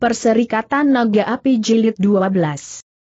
Perserikatan Naga Api Jilid 12.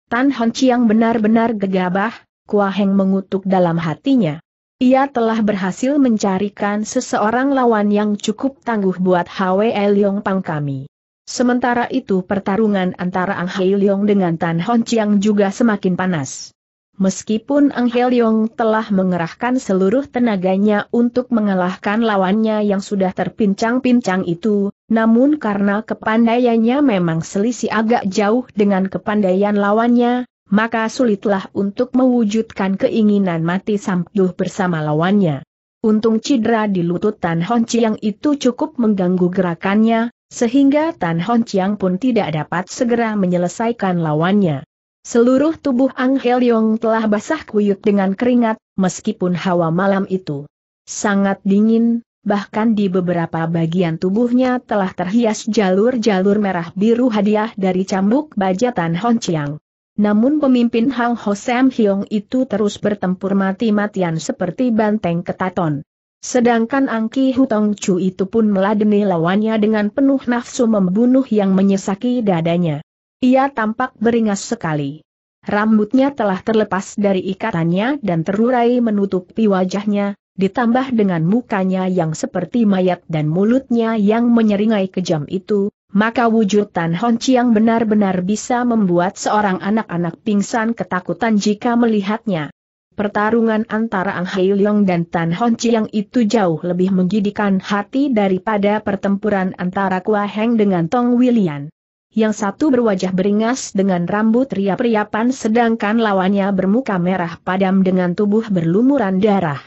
Tan Hon Chiang benar-benar gegabah, Kua Heng mengutuk dalam hatinya. Ia telah berhasil mencarikan seseorang lawan yang cukup tangguh buat Hwe Leong Pang kami. Sementara itu pertarungan antara Ang Hei Leong dengan Tan Hon Chiang juga semakin panas. Meskipun Ang Hei Leong telah mengerahkan seluruh tenaganya untuk mengalahkan lawannya yang sudah terpincang-pincang itu, namun karena kepandaiannya memang selisih agak jauh dengan kepandaian lawannya, maka sulitlah untuk mewujudkan keinginan mati Samduh bersama lawannya. Untung cedera di lutut Tan Hon Chiang itu cukup mengganggu gerakannya, sehingga Tan Hon Chiang pun tidak dapat segera menyelesaikan lawannya. Seluruh tubuh Ang Yong telah basah kuyuk dengan keringat, meskipun hawa malam itu sangat dingin, bahkan di beberapa bagian tubuhnya telah terhias jalur-jalur merah biru hadiah dari cambuk bajatan Hong Chiang. Namun pemimpin Hang Ho Sam Hyong itu terus bertempur mati-matian seperti banteng ketaton. Sedangkan Angki Hutong Chu itu pun meladeni lawannya dengan penuh nafsu membunuh yang menyesaki dadanya. Ia tampak beringas sekali. Rambutnya telah terlepas dari ikatannya dan terurai menutupi wajahnya, ditambah dengan mukanya yang seperti mayat dan mulutnya yang menyeringai kejam itu, maka wujud Tan Hon Chiang benar-benar bisa membuat seorang anak-anak pingsan ketakutan jika melihatnya. Pertarungan antara Ang Hei Leong dan Tan Hon Chiang itu jauh lebih menggidikan hati daripada pertempuran antara Kua Heng dengan Tong Wilian. Yang satu berwajah beringas dengan rambut riap-riapan sedangkan lawannya bermuka merah padam dengan tubuh berlumuran darah.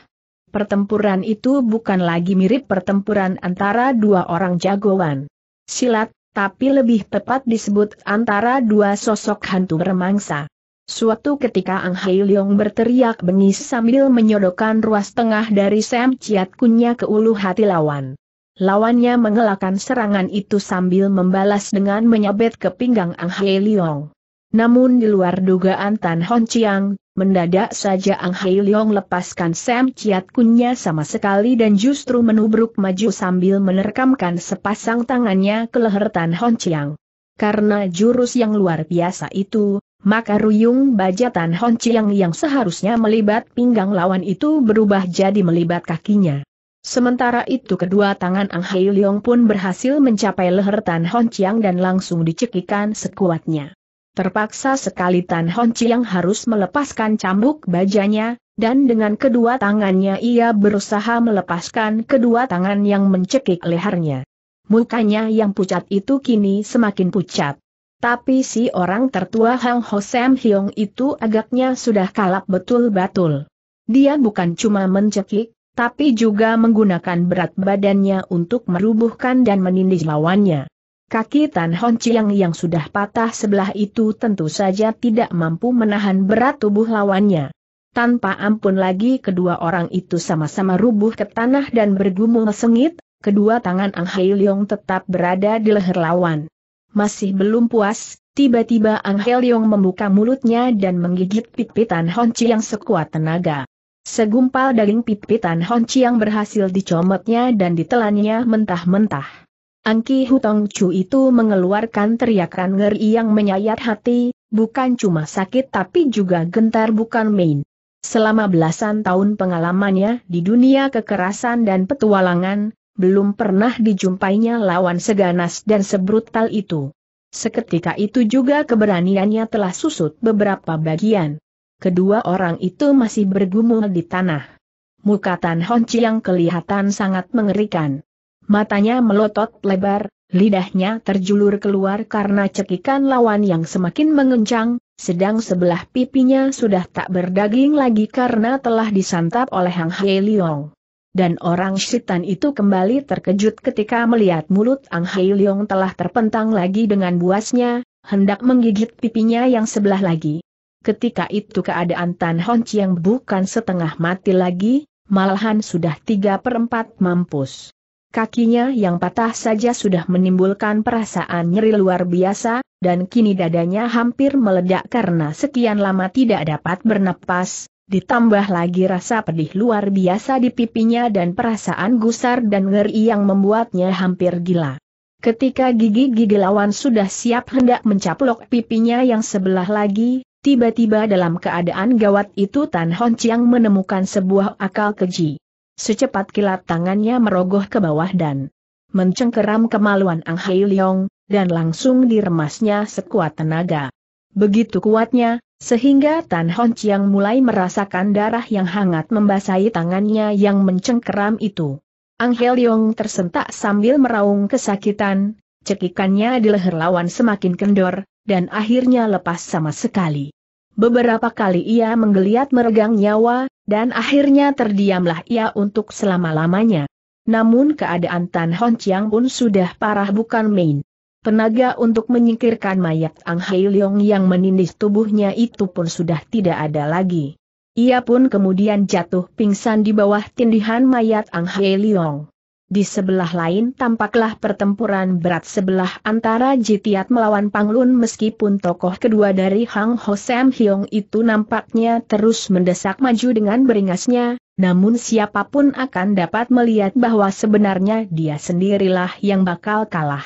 Pertempuran itu bukan lagi mirip pertempuran antara dua orang jagoan. Silat, tapi lebih tepat disebut antara dua sosok hantu remangsa. Suatu ketika Ang Hai Leong berteriak bengis sambil menyodokkan ruas tengah dari Sam Chiat Kunya ke ulu hati lawan. Lawannya mengelakkan serangan itu sambil membalas dengan menyabet ke pinggang Ang Hai Leong. Namun di luar dugaan Tan Hon Chiang, Mendadak saja Ang Hei Leong lepaskan Sam Chiat Kunnya sama sekali dan justru menubruk maju sambil menerkamkan sepasang tangannya ke leher Tan Hon Chiang. Karena jurus yang luar biasa itu, maka ruyung Tan Hon Chiang yang seharusnya melibat pinggang lawan itu berubah jadi melibat kakinya. Sementara itu kedua tangan Ang Hai Leong pun berhasil mencapai leher Tan Hon Chiang dan langsung dicekikan sekuatnya. Terpaksa sekali Tan Hon Chiang harus melepaskan cambuk bajanya, dan dengan kedua tangannya ia berusaha melepaskan kedua tangan yang mencekik lehernya. Mukanya yang pucat itu kini semakin pucat. Tapi si orang tertua Hang Ho Sam Hyong itu agaknya sudah kalap betul-betul. Dia bukan cuma mencekik, tapi juga menggunakan berat badannya untuk merubuhkan dan menindih lawannya. Kaki Tan Hon Chiang yang sudah patah sebelah itu tentu saja tidak mampu menahan berat tubuh lawannya. Tanpa ampun lagi kedua orang itu sama-sama rubuh ke tanah dan bergumul sengit, kedua tangan Ang Hei Leong tetap berada di leher lawan. Masih belum puas, tiba-tiba Ang Hei Leong membuka mulutnya dan menggigit pipi Tan Hon Chiang sekuat tenaga. Segumpal daging pipi Tan Hon Chiang berhasil dicomotnya dan ditelannya mentah-mentah. Angki Hutong Chu itu mengeluarkan teriakan ngeri yang menyayat hati, bukan cuma sakit tapi juga gentar bukan main. Selama belasan tahun pengalamannya di dunia kekerasan dan petualangan, belum pernah dijumpainya lawan seganas dan sebrutal itu. Seketika itu juga keberaniannya telah susut beberapa bagian. Kedua orang itu masih bergumul di tanah. Muka Tan Hon Chiang kelihatan sangat mengerikan matanya melotot lebar, lidahnya terjulur keluar karena cekikan lawan yang semakin mengencang, sedang sebelah pipinya sudah tak berdaging lagi karena telah disantap oleh Hang Hei Leong. Dan orang setan itu kembali terkejut ketika melihat mulut Ang Hei Leong telah terpentang lagi dengan buasnya, hendak menggigit pipinya yang sebelah lagi. Ketika itu keadaan Tan Hon Chiang bukan setengah mati lagi, malahan sudah tiga perempat mampus. Kakinya yang patah saja sudah menimbulkan perasaan nyeri luar biasa, dan kini dadanya hampir meledak karena sekian lama tidak dapat bernapas, ditambah lagi rasa pedih luar biasa di pipinya dan perasaan gusar dan ngeri yang membuatnya hampir gila. Ketika gigi-gigi lawan sudah siap hendak mencaplok pipinya yang sebelah lagi, tiba-tiba dalam keadaan gawat itu Tan Hon Chiang menemukan sebuah akal keji. Secepat kilat tangannya merogoh ke bawah dan mencengkeram kemaluan Ang Hai Leong, dan langsung diremasnya sekuat tenaga. Begitu kuatnya, sehingga Tan Hon Chiang mulai merasakan darah yang hangat membasahi tangannya yang mencengkeram itu. Ang Hai Leong tersentak sambil meraung kesakitan, cekikannya di leher lawan semakin kendor, dan akhirnya lepas sama sekali. Beberapa kali ia menggeliat meregang nyawa, dan akhirnya terdiamlah ia untuk selama-lamanya. Namun keadaan Tan Hon Chiang pun sudah parah bukan main. Tenaga untuk menyingkirkan mayat Ang Hei Leong yang menindis tubuhnya itu pun sudah tidak ada lagi. Ia pun kemudian jatuh pingsan di bawah tindihan mayat Ang Hei Leong. Di sebelah lain tampaklah pertempuran berat sebelah antara Jitiat melawan Panglun meskipun tokoh kedua dari Hang Ho Sam Hyong itu nampaknya terus mendesak maju dengan beringasnya, namun siapapun akan dapat melihat bahwa sebenarnya dia sendirilah yang bakal kalah.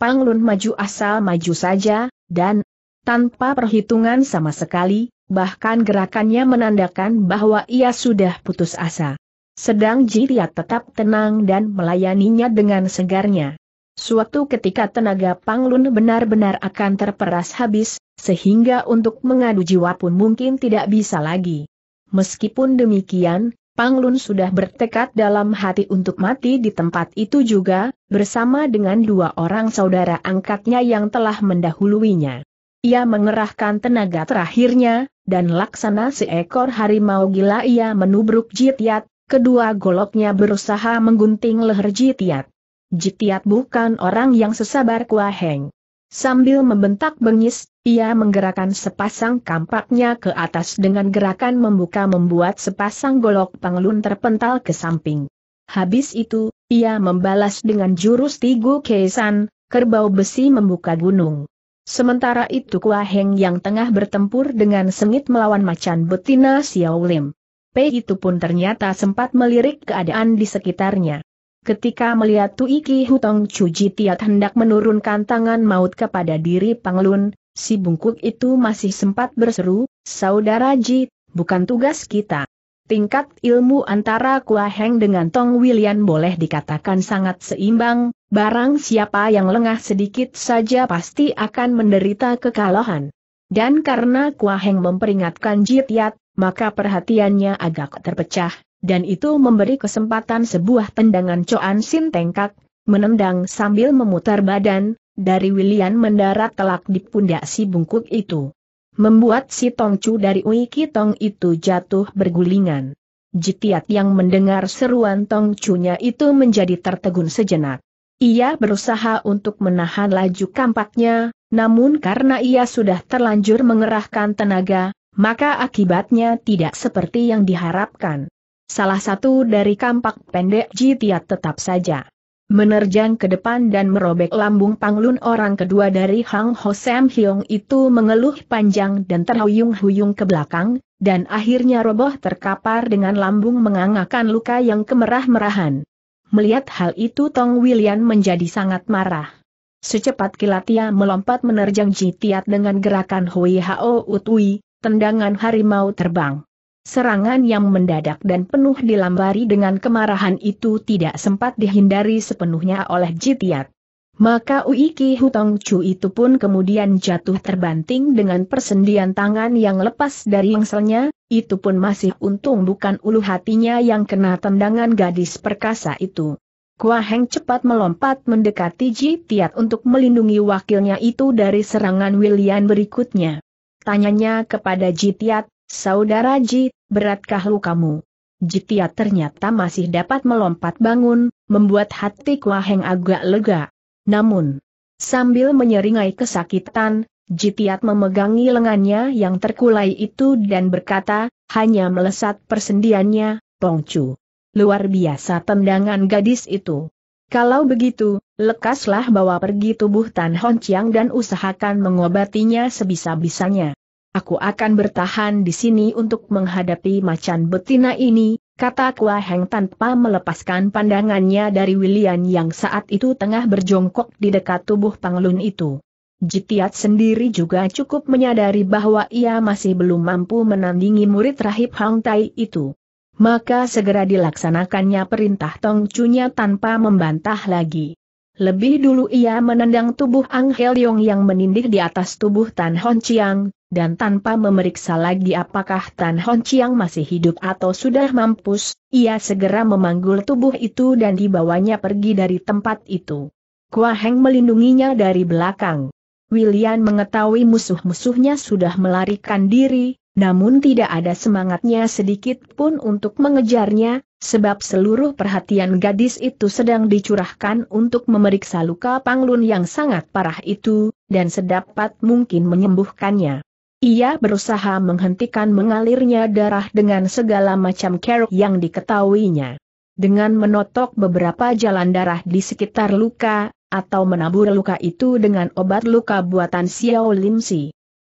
Panglun maju asal maju saja, dan tanpa perhitungan sama sekali, bahkan gerakannya menandakan bahwa ia sudah putus asa. Sedang Jiriat tetap tenang dan melayaninya dengan segarnya. Suatu ketika tenaga Panglun benar-benar akan terperas habis, sehingga untuk mengadu jiwa pun mungkin tidak bisa lagi. Meskipun demikian, Panglun sudah bertekad dalam hati untuk mati di tempat itu juga, bersama dengan dua orang saudara angkatnya yang telah mendahuluinya. Ia mengerahkan tenaga terakhirnya, dan laksana seekor harimau gila ia menubruk Jitiat, Kedua goloknya berusaha menggunting leher Jitiat. Jitiat bukan orang yang sesabar kuaheng. Sambil membentak bengis, ia menggerakkan sepasang kampaknya ke atas dengan gerakan membuka membuat sepasang golok pengelun terpental ke samping. Habis itu, ia membalas dengan jurus Tigu Keisan, kerbau besi membuka gunung. Sementara itu Kuaheng yang tengah bertempur dengan sengit melawan macan betina Xiao Lim. P itu pun ternyata sempat melirik keadaan di sekitarnya. Ketika melihat Tuiki Hutong Cuji Tiat hendak menurunkan tangan maut kepada diri Panglun, si bungkuk itu masih sempat berseru, Saudara Ji, bukan tugas kita. Tingkat ilmu antara Kua Heng dengan Tong William boleh dikatakan sangat seimbang, barang siapa yang lengah sedikit saja pasti akan menderita kekalahan. Dan karena Kua Heng memperingatkan Ji Tiat, maka perhatiannya agak terpecah, dan itu memberi kesempatan sebuah tendangan Coan Sin Tengkak, menendang sambil memutar badan, dari William mendarat telak di pundak si bungkuk itu. Membuat si Tongcu dari Ui Kitong itu jatuh bergulingan. Jitiat yang mendengar seruan Tongcunya itu menjadi tertegun sejenak. Ia berusaha untuk menahan laju kampaknya, namun karena ia sudah terlanjur mengerahkan tenaga, maka akibatnya tidak seperti yang diharapkan. Salah satu dari kampak pendek Jitiat tetap saja menerjang ke depan dan merobek lambung panglun orang kedua dari Hang Ho Sam Hyung itu mengeluh panjang dan terhuyung-huyung ke belakang, dan akhirnya roboh terkapar dengan lambung mengangakan luka yang kemerah-merahan. Melihat hal itu Tong William menjadi sangat marah. Secepat kilat ia melompat menerjang Jitiat dengan gerakan Hui Hao Utui, tendangan harimau terbang. Serangan yang mendadak dan penuh dilambari dengan kemarahan itu tidak sempat dihindari sepenuhnya oleh Jitiat. Maka Uiki Hutong Chu itu pun kemudian jatuh terbanting dengan persendian tangan yang lepas dari engselnya, itu pun masih untung bukan ulu hatinya yang kena tendangan gadis perkasa itu. Kua Heng cepat melompat mendekati Jitiat untuk melindungi wakilnya itu dari serangan William berikutnya. Tanyanya kepada Jitiat, Saudara Ji, beratkah lukamu? Jitiat ternyata masih dapat melompat bangun, membuat hati Kuaheng agak lega. Namun, sambil menyeringai kesakitan, Jitiat memegangi lengannya yang terkulai itu dan berkata, hanya melesat persendiannya, Pongcu. Luar biasa tendangan gadis itu. Kalau begitu, lekaslah bawa pergi tubuh Tan Hon Chiang dan usahakan mengobatinya sebisa-bisanya. Aku akan bertahan di sini untuk menghadapi macan betina ini, kata Kua Heng tanpa melepaskan pandangannya dari William yang saat itu tengah berjongkok di dekat tubuh panglun itu. Jitiat sendiri juga cukup menyadari bahwa ia masih belum mampu menandingi murid rahib Hang Tai itu maka segera dilaksanakannya perintah Tong Chunya tanpa membantah lagi. Lebih dulu ia menendang tubuh Ang Yong yang menindih di atas tubuh Tan Hon Chiang, dan tanpa memeriksa lagi apakah Tan Hon Chiang masih hidup atau sudah mampus, ia segera memanggul tubuh itu dan dibawanya pergi dari tempat itu. Kua Heng melindunginya dari belakang. William mengetahui musuh-musuhnya sudah melarikan diri, namun tidak ada semangatnya sedikit pun untuk mengejarnya, sebab seluruh perhatian gadis itu sedang dicurahkan untuk memeriksa luka Panglun yang sangat parah itu, dan sedapat mungkin menyembuhkannya. Ia berusaha menghentikan mengalirnya darah dengan segala macam keruk yang diketahuinya. Dengan menotok beberapa jalan darah di sekitar luka, atau menabur luka itu dengan obat luka buatan Xiao Lim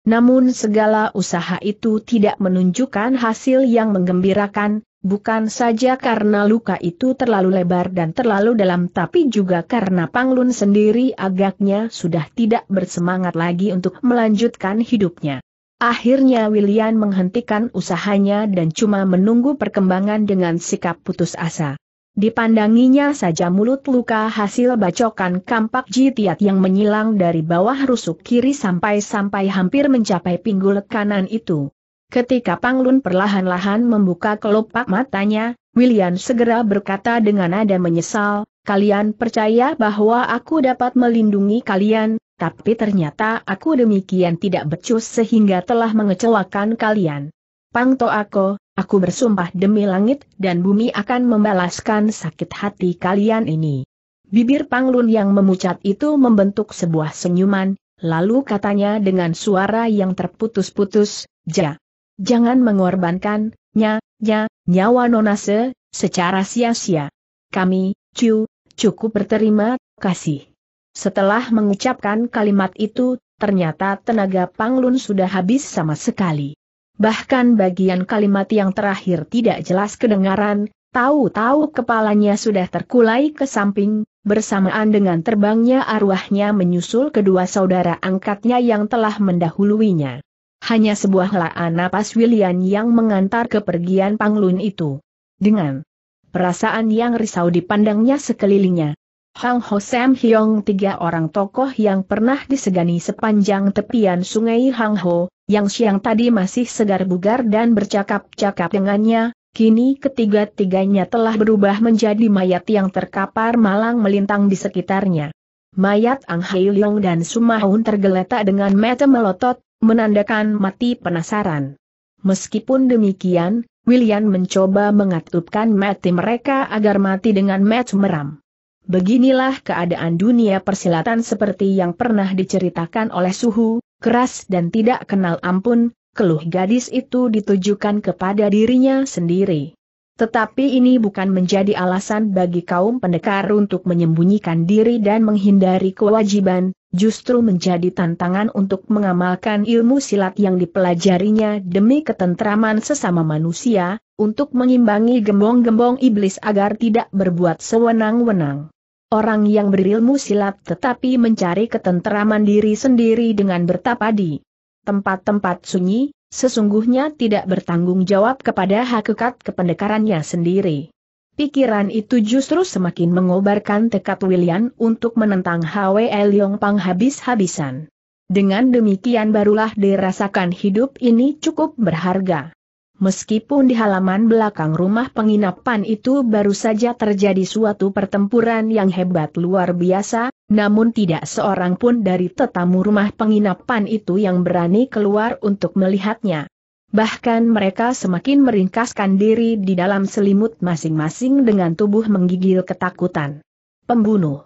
namun segala usaha itu tidak menunjukkan hasil yang menggembirakan, bukan saja karena luka itu terlalu lebar dan terlalu dalam tapi juga karena Panglun sendiri agaknya sudah tidak bersemangat lagi untuk melanjutkan hidupnya. Akhirnya William menghentikan usahanya dan cuma menunggu perkembangan dengan sikap putus asa. Dipandanginya saja mulut luka hasil bacokan kampak jitiat yang menyilang dari bawah rusuk kiri sampai-sampai hampir mencapai pinggul kanan itu. Ketika Panglun perlahan-lahan membuka kelopak matanya, William segera berkata dengan nada menyesal, kalian percaya bahwa aku dapat melindungi kalian, tapi ternyata aku demikian tidak becus sehingga telah mengecewakan kalian. Pang Toako, Aku bersumpah demi langit dan bumi akan membalaskan sakit hati kalian ini. Bibir Panglun yang memucat itu membentuk sebuah senyuman, lalu katanya dengan suara yang terputus-putus, Ja, jangan mengorbankan, nya, nya, nyawa nonase, secara sia-sia. Kami, Ciu, cukup berterima kasih. Setelah mengucapkan kalimat itu, ternyata tenaga Panglun sudah habis sama sekali bahkan bagian kalimat yang terakhir tidak jelas kedengaran, tahu-tahu kepalanya sudah terkulai ke samping, bersamaan dengan terbangnya arwahnya menyusul kedua saudara angkatnya yang telah mendahuluinya. Hanya sebuah laan napas William yang mengantar kepergian Panglun itu. Dengan perasaan yang risau dipandangnya sekelilingnya, Hang Ho Sam Hyong tiga orang tokoh yang pernah disegani sepanjang tepian sungai Hang Ho, yang siang tadi masih segar bugar dan bercakap-cakap dengannya, kini ketiga-tiganya telah berubah menjadi mayat yang terkapar malang melintang di sekitarnya. Mayat Ang Hei Leong dan Sumahun tergeletak dengan mata melotot, menandakan mati penasaran. Meskipun demikian, William mencoba mengatupkan mati mereka agar mati dengan mata meram. Beginilah keadaan dunia persilatan seperti yang pernah diceritakan oleh Suhu, keras dan tidak kenal ampun, keluh gadis itu ditujukan kepada dirinya sendiri. Tetapi ini bukan menjadi alasan bagi kaum pendekar untuk menyembunyikan diri dan menghindari kewajiban, justru menjadi tantangan untuk mengamalkan ilmu silat yang dipelajarinya demi ketentraman sesama manusia, untuk mengimbangi gembong-gembong iblis agar tidak berbuat sewenang-wenang. Orang yang berilmu silat tetapi mencari ketenteraman diri sendiri dengan bertapa di tempat-tempat sunyi, sesungguhnya tidak bertanggung jawab kepada hakikat kependekarannya sendiri. Pikiran itu justru semakin mengobarkan tekad William untuk menentang Hwe Leong Pang habis-habisan. Dengan demikian barulah dirasakan hidup ini cukup berharga. Meskipun di halaman belakang rumah penginapan itu baru saja terjadi suatu pertempuran yang hebat luar biasa, namun tidak seorang pun dari tetamu rumah penginapan itu yang berani keluar untuk melihatnya. Bahkan mereka semakin meringkaskan diri di dalam selimut masing-masing dengan tubuh menggigil ketakutan. Pembunuh!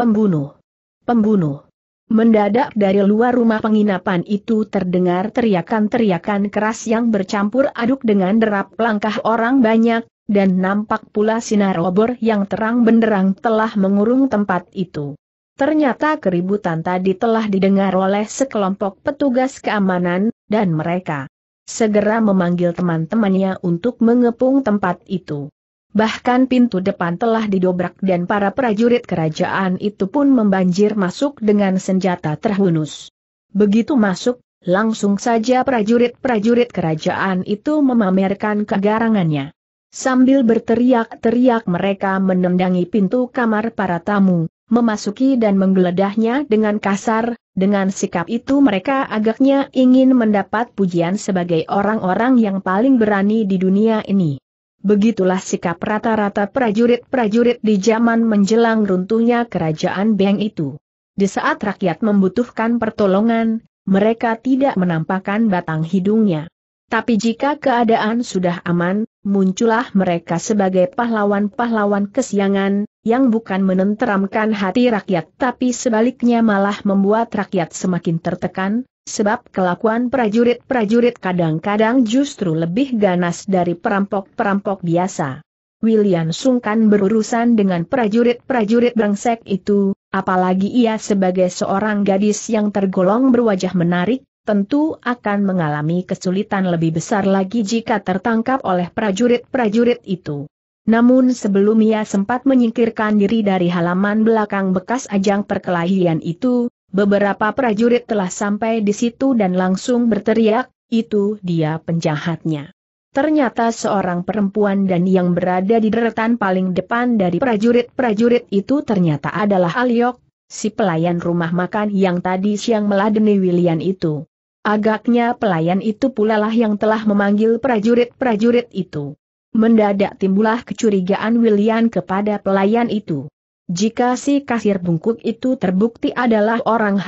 Pembunuh! Pembunuh! Mendadak dari luar rumah penginapan itu terdengar teriakan-teriakan keras yang bercampur aduk dengan derap langkah orang banyak, dan nampak pula sinar obor yang terang benderang telah mengurung tempat itu. Ternyata keributan tadi telah didengar oleh sekelompok petugas keamanan, dan mereka segera memanggil teman-temannya untuk mengepung tempat itu. Bahkan pintu depan telah didobrak dan para prajurit kerajaan itu pun membanjir masuk dengan senjata terhunus. Begitu masuk, langsung saja prajurit-prajurit kerajaan itu memamerkan kegarangannya. Sambil berteriak-teriak mereka menendangi pintu kamar para tamu, memasuki dan menggeledahnya dengan kasar, dengan sikap itu mereka agaknya ingin mendapat pujian sebagai orang-orang yang paling berani di dunia ini. Begitulah sikap rata-rata prajurit-prajurit di zaman menjelang runtuhnya kerajaan Beng itu. Di saat rakyat membutuhkan pertolongan, mereka tidak menampakkan batang hidungnya. Tapi jika keadaan sudah aman, muncullah mereka sebagai pahlawan-pahlawan kesiangan, yang bukan menenteramkan hati rakyat tapi sebaliknya malah membuat rakyat semakin tertekan, sebab kelakuan prajurit-prajurit kadang-kadang justru lebih ganas dari perampok-perampok biasa. William sungkan berurusan dengan prajurit-prajurit brengsek itu, apalagi ia sebagai seorang gadis yang tergolong berwajah menarik, tentu akan mengalami kesulitan lebih besar lagi jika tertangkap oleh prajurit-prajurit itu. Namun sebelum ia sempat menyingkirkan diri dari halaman belakang bekas ajang perkelahian itu, Beberapa prajurit telah sampai di situ dan langsung berteriak, itu dia penjahatnya. Ternyata seorang perempuan dan yang berada di deretan paling depan dari prajurit-prajurit itu ternyata adalah Aliok, si pelayan rumah makan yang tadi siang meladeni William itu. Agaknya pelayan itu pula lah yang telah memanggil prajurit-prajurit itu. Mendadak timbullah kecurigaan William kepada pelayan itu. Jika si kasir bungkuk itu terbukti adalah orang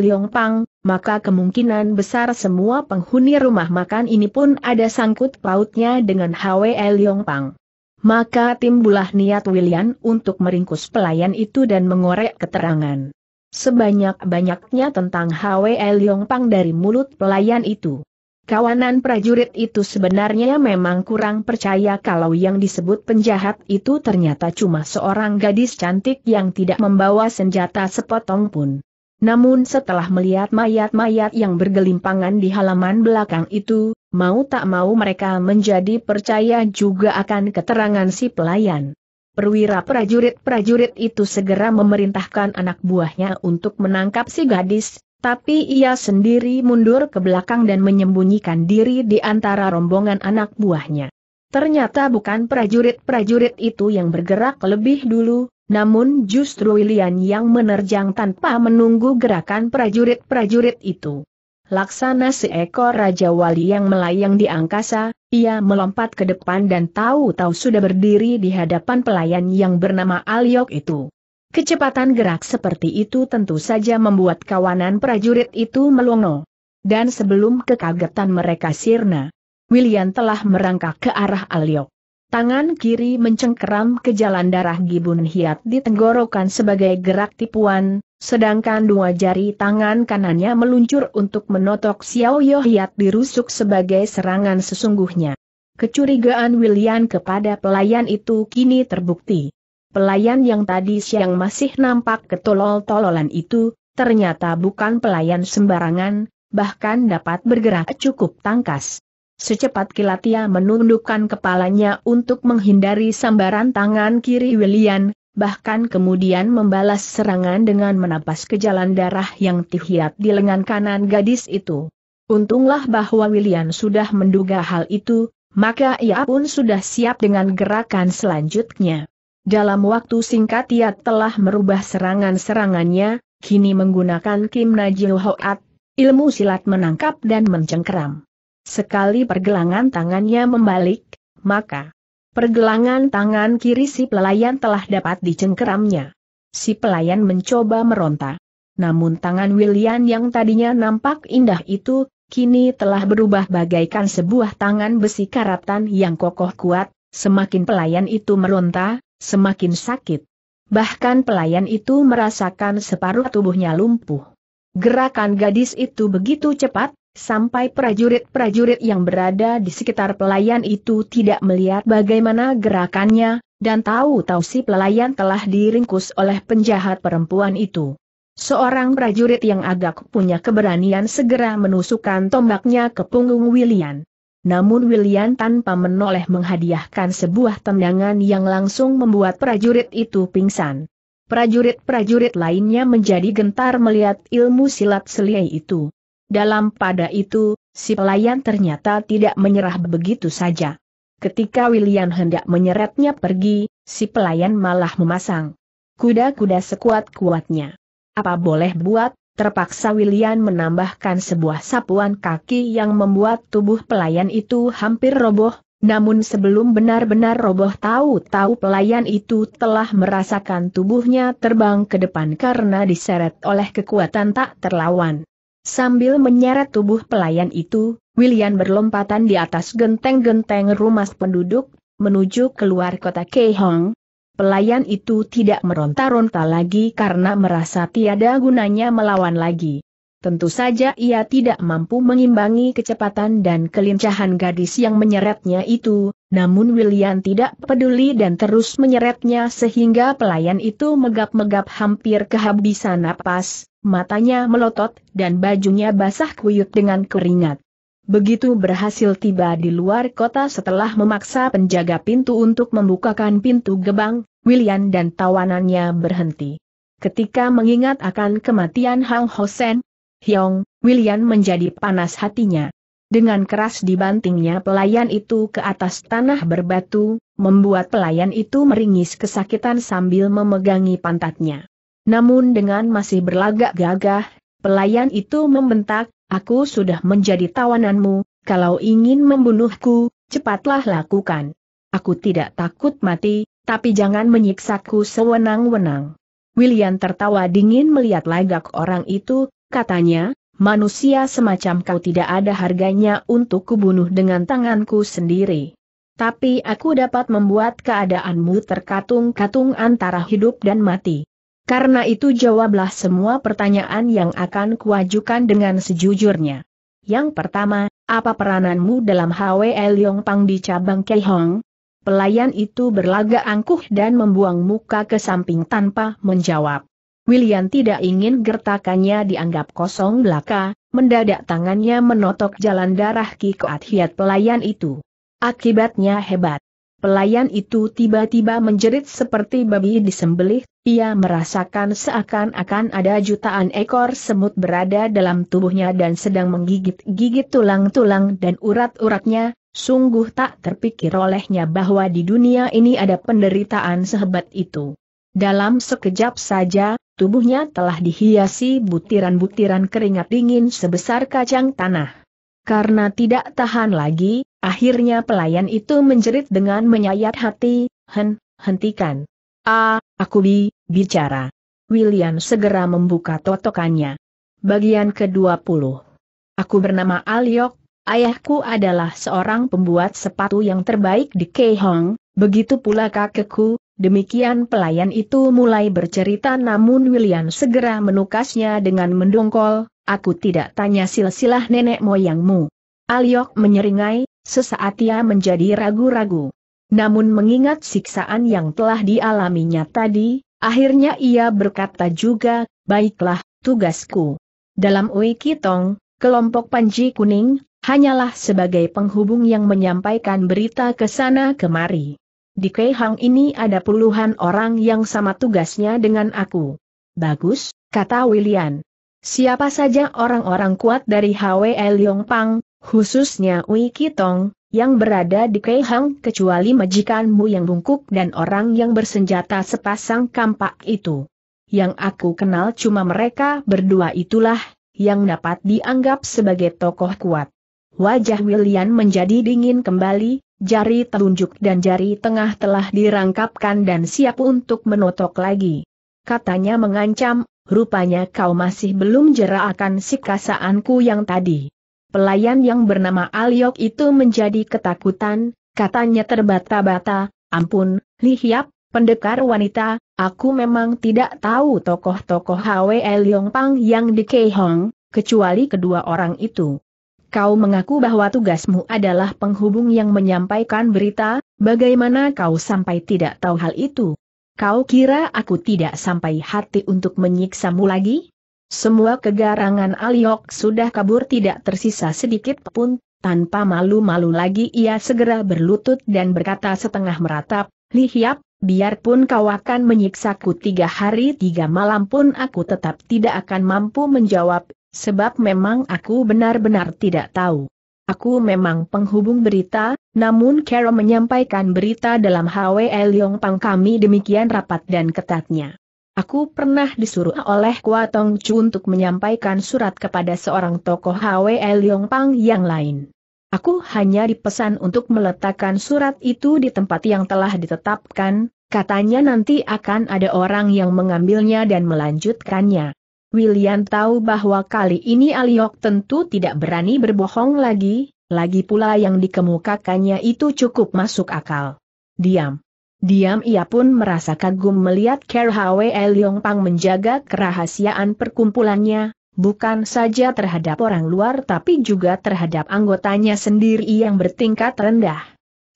Liong Pang, maka kemungkinan besar semua penghuni rumah makan ini pun ada sangkut pautnya dengan Liong Pang. Maka timbulah niat William untuk meringkus pelayan itu dan mengorek keterangan sebanyak-banyaknya tentang Liong Pang dari mulut pelayan itu. Kawanan prajurit itu sebenarnya memang kurang percaya kalau yang disebut penjahat itu ternyata cuma seorang gadis cantik yang tidak membawa senjata sepotong pun. Namun setelah melihat mayat-mayat yang bergelimpangan di halaman belakang itu, mau tak mau mereka menjadi percaya juga akan keterangan si pelayan. Perwira prajurit-prajurit itu segera memerintahkan anak buahnya untuk menangkap si gadis, tapi ia sendiri mundur ke belakang dan menyembunyikan diri di antara rombongan anak buahnya. Ternyata bukan prajurit-prajurit itu yang bergerak lebih dulu, namun justru William yang menerjang tanpa menunggu gerakan prajurit-prajurit itu. Laksana seekor Raja Wali yang melayang di angkasa, ia melompat ke depan dan tahu-tahu sudah berdiri di hadapan pelayan yang bernama Aliok itu. Kecepatan gerak seperti itu tentu saja membuat kawanan prajurit itu melongo. Dan sebelum kekagetan mereka sirna, William telah merangkak ke arah Aliok. Tangan kiri mencengkeram ke jalan darah Gibun Hiat ditenggorokan sebagai gerak tipuan, sedangkan dua jari tangan kanannya meluncur untuk menotok Xiao Yo Hiat dirusuk sebagai serangan sesungguhnya. Kecurigaan William kepada pelayan itu kini terbukti. Pelayan yang tadi siang masih nampak ketolol-tololan itu, ternyata bukan pelayan sembarangan, bahkan dapat bergerak cukup tangkas. Secepat kilat ia menundukkan kepalanya untuk menghindari sambaran tangan kiri William, bahkan kemudian membalas serangan dengan menapas ke jalan darah yang tihiat di lengan kanan gadis itu. Untunglah bahwa William sudah menduga hal itu, maka ia pun sudah siap dengan gerakan selanjutnya. Dalam waktu singkat ia telah merubah serangan-serangannya, kini menggunakan Kim Najil Hoat, ilmu silat menangkap dan mencengkeram. Sekali pergelangan tangannya membalik, maka pergelangan tangan kiri si pelayan telah dapat dicengkeramnya. Si pelayan mencoba meronta. Namun tangan William yang tadinya nampak indah itu, kini telah berubah bagaikan sebuah tangan besi karatan yang kokoh kuat, semakin pelayan itu meronta, semakin sakit. Bahkan pelayan itu merasakan separuh tubuhnya lumpuh. Gerakan gadis itu begitu cepat, sampai prajurit-prajurit yang berada di sekitar pelayan itu tidak melihat bagaimana gerakannya, dan tahu-tahu si pelayan telah diringkus oleh penjahat perempuan itu. Seorang prajurit yang agak punya keberanian segera menusukkan tombaknya ke punggung William namun William tanpa menoleh menghadiahkan sebuah tendangan yang langsung membuat prajurit itu pingsan. Prajurit-prajurit lainnya menjadi gentar melihat ilmu silat seliai itu. Dalam pada itu, si pelayan ternyata tidak menyerah begitu saja. Ketika William hendak menyeretnya pergi, si pelayan malah memasang kuda-kuda sekuat-kuatnya. Apa boleh buat, Terpaksa William menambahkan sebuah sapuan kaki yang membuat tubuh pelayan itu hampir roboh, namun sebelum benar-benar roboh tahu-tahu pelayan itu telah merasakan tubuhnya terbang ke depan karena diseret oleh kekuatan tak terlawan. Sambil menyeret tubuh pelayan itu, William berlompatan di atas genteng-genteng rumah penduduk, menuju keluar kota Keihong, pelayan itu tidak meronta-ronta lagi karena merasa tiada gunanya melawan lagi. Tentu saja ia tidak mampu mengimbangi kecepatan dan kelincahan gadis yang menyeretnya itu, namun William tidak peduli dan terus menyeretnya sehingga pelayan itu megap-megap hampir kehabisan napas, matanya melotot dan bajunya basah kuyut dengan keringat. Begitu berhasil tiba di luar kota setelah memaksa penjaga pintu untuk membukakan pintu gebang, William dan tawanannya berhenti. Ketika mengingat akan kematian Hang Hosen, Hyong, William menjadi panas hatinya. Dengan keras dibantingnya pelayan itu ke atas tanah berbatu, membuat pelayan itu meringis kesakitan sambil memegangi pantatnya. Namun dengan masih berlagak gagah, Pelayan itu membentak, aku sudah menjadi tawananmu, kalau ingin membunuhku, cepatlah lakukan. Aku tidak takut mati, tapi jangan menyiksaku sewenang-wenang. William tertawa dingin melihat lagak orang itu, katanya, manusia semacam kau tidak ada harganya untuk kubunuh dengan tanganku sendiri. Tapi aku dapat membuat keadaanmu terkatung-katung antara hidup dan mati. Karena itu jawablah semua pertanyaan yang akan kuajukan dengan sejujurnya. Yang pertama, apa perananmu dalam HWL Pang di cabang Keihong? Pelayan itu berlagak angkuh dan membuang muka ke samping tanpa menjawab. William tidak ingin gertakannya dianggap kosong belaka, mendadak tangannya menotok jalan darah Ki Koat Hiat pelayan itu. Akibatnya hebat. Pelayan itu tiba-tiba menjerit seperti babi disembelih, ia merasakan seakan-akan ada jutaan ekor semut berada dalam tubuhnya dan sedang menggigit-gigit tulang-tulang dan urat-uratnya, sungguh tak terpikir olehnya bahwa di dunia ini ada penderitaan sehebat itu. Dalam sekejap saja, tubuhnya telah dihiasi butiran-butiran keringat dingin sebesar kacang tanah. Karena tidak tahan lagi, akhirnya pelayan itu menjerit dengan menyayat hati, Hen, hentikan. Ah, aku bi, bicara. William segera membuka totokannya. Bagian ke-20. Aku bernama Aliok, ayahku adalah seorang pembuat sepatu yang terbaik di Kehong. begitu pula kakekku, Demikian pelayan itu mulai bercerita namun William segera menukasnya dengan mendongkol, aku tidak tanya silsilah nenek moyangmu. Aliok menyeringai, sesaat ia menjadi ragu-ragu. Namun mengingat siksaan yang telah dialaminya tadi, akhirnya ia berkata juga, baiklah, tugasku. Dalam Ui Kitong, kelompok Panji Kuning, hanyalah sebagai penghubung yang menyampaikan berita ke sana kemari. Di Keihang ini ada puluhan orang yang sama tugasnya dengan aku. Bagus, kata William. Siapa saja orang-orang kuat dari HWL Pang, khususnya Wei Kitong, yang berada di Keihang kecuali majikanmu yang bungkuk dan orang yang bersenjata sepasang kampak itu. Yang aku kenal cuma mereka berdua itulah, yang dapat dianggap sebagai tokoh kuat. Wajah William menjadi dingin kembali, jari telunjuk dan jari tengah telah dirangkapkan dan siap untuk menotok lagi. Katanya mengancam, rupanya kau masih belum jera akan sikasaanku yang tadi. Pelayan yang bernama Aliok itu menjadi ketakutan, katanya terbata-bata, ampun, lihiap, pendekar wanita, aku memang tidak tahu tokoh-tokoh Hwe Leong Pang yang di Kehong, kecuali kedua orang itu kau mengaku bahwa tugasmu adalah penghubung yang menyampaikan berita, bagaimana kau sampai tidak tahu hal itu? Kau kira aku tidak sampai hati untuk menyiksamu lagi? Semua kegarangan Aliok sudah kabur tidak tersisa sedikit pun, tanpa malu-malu lagi ia segera berlutut dan berkata setengah meratap, Lihiap, biarpun kau akan menyiksaku tiga hari tiga malam pun aku tetap tidak akan mampu menjawab sebab memang aku benar-benar tidak tahu. Aku memang penghubung berita, namun Carol menyampaikan berita dalam HWL Pang kami demikian rapat dan ketatnya. Aku pernah disuruh oleh Kuatong Chu untuk menyampaikan surat kepada seorang tokoh HWL Pang yang lain. Aku hanya dipesan untuk meletakkan surat itu di tempat yang telah ditetapkan, katanya nanti akan ada orang yang mengambilnya dan melanjutkannya. William tahu bahwa kali ini Aliok tentu tidak berani berbohong lagi, lagi pula yang dikemukakannya itu cukup masuk akal. Diam. Diam ia pun merasa kagum melihat Ker Hwe Leong Pang menjaga kerahasiaan perkumpulannya, bukan saja terhadap orang luar tapi juga terhadap anggotanya sendiri yang bertingkat rendah.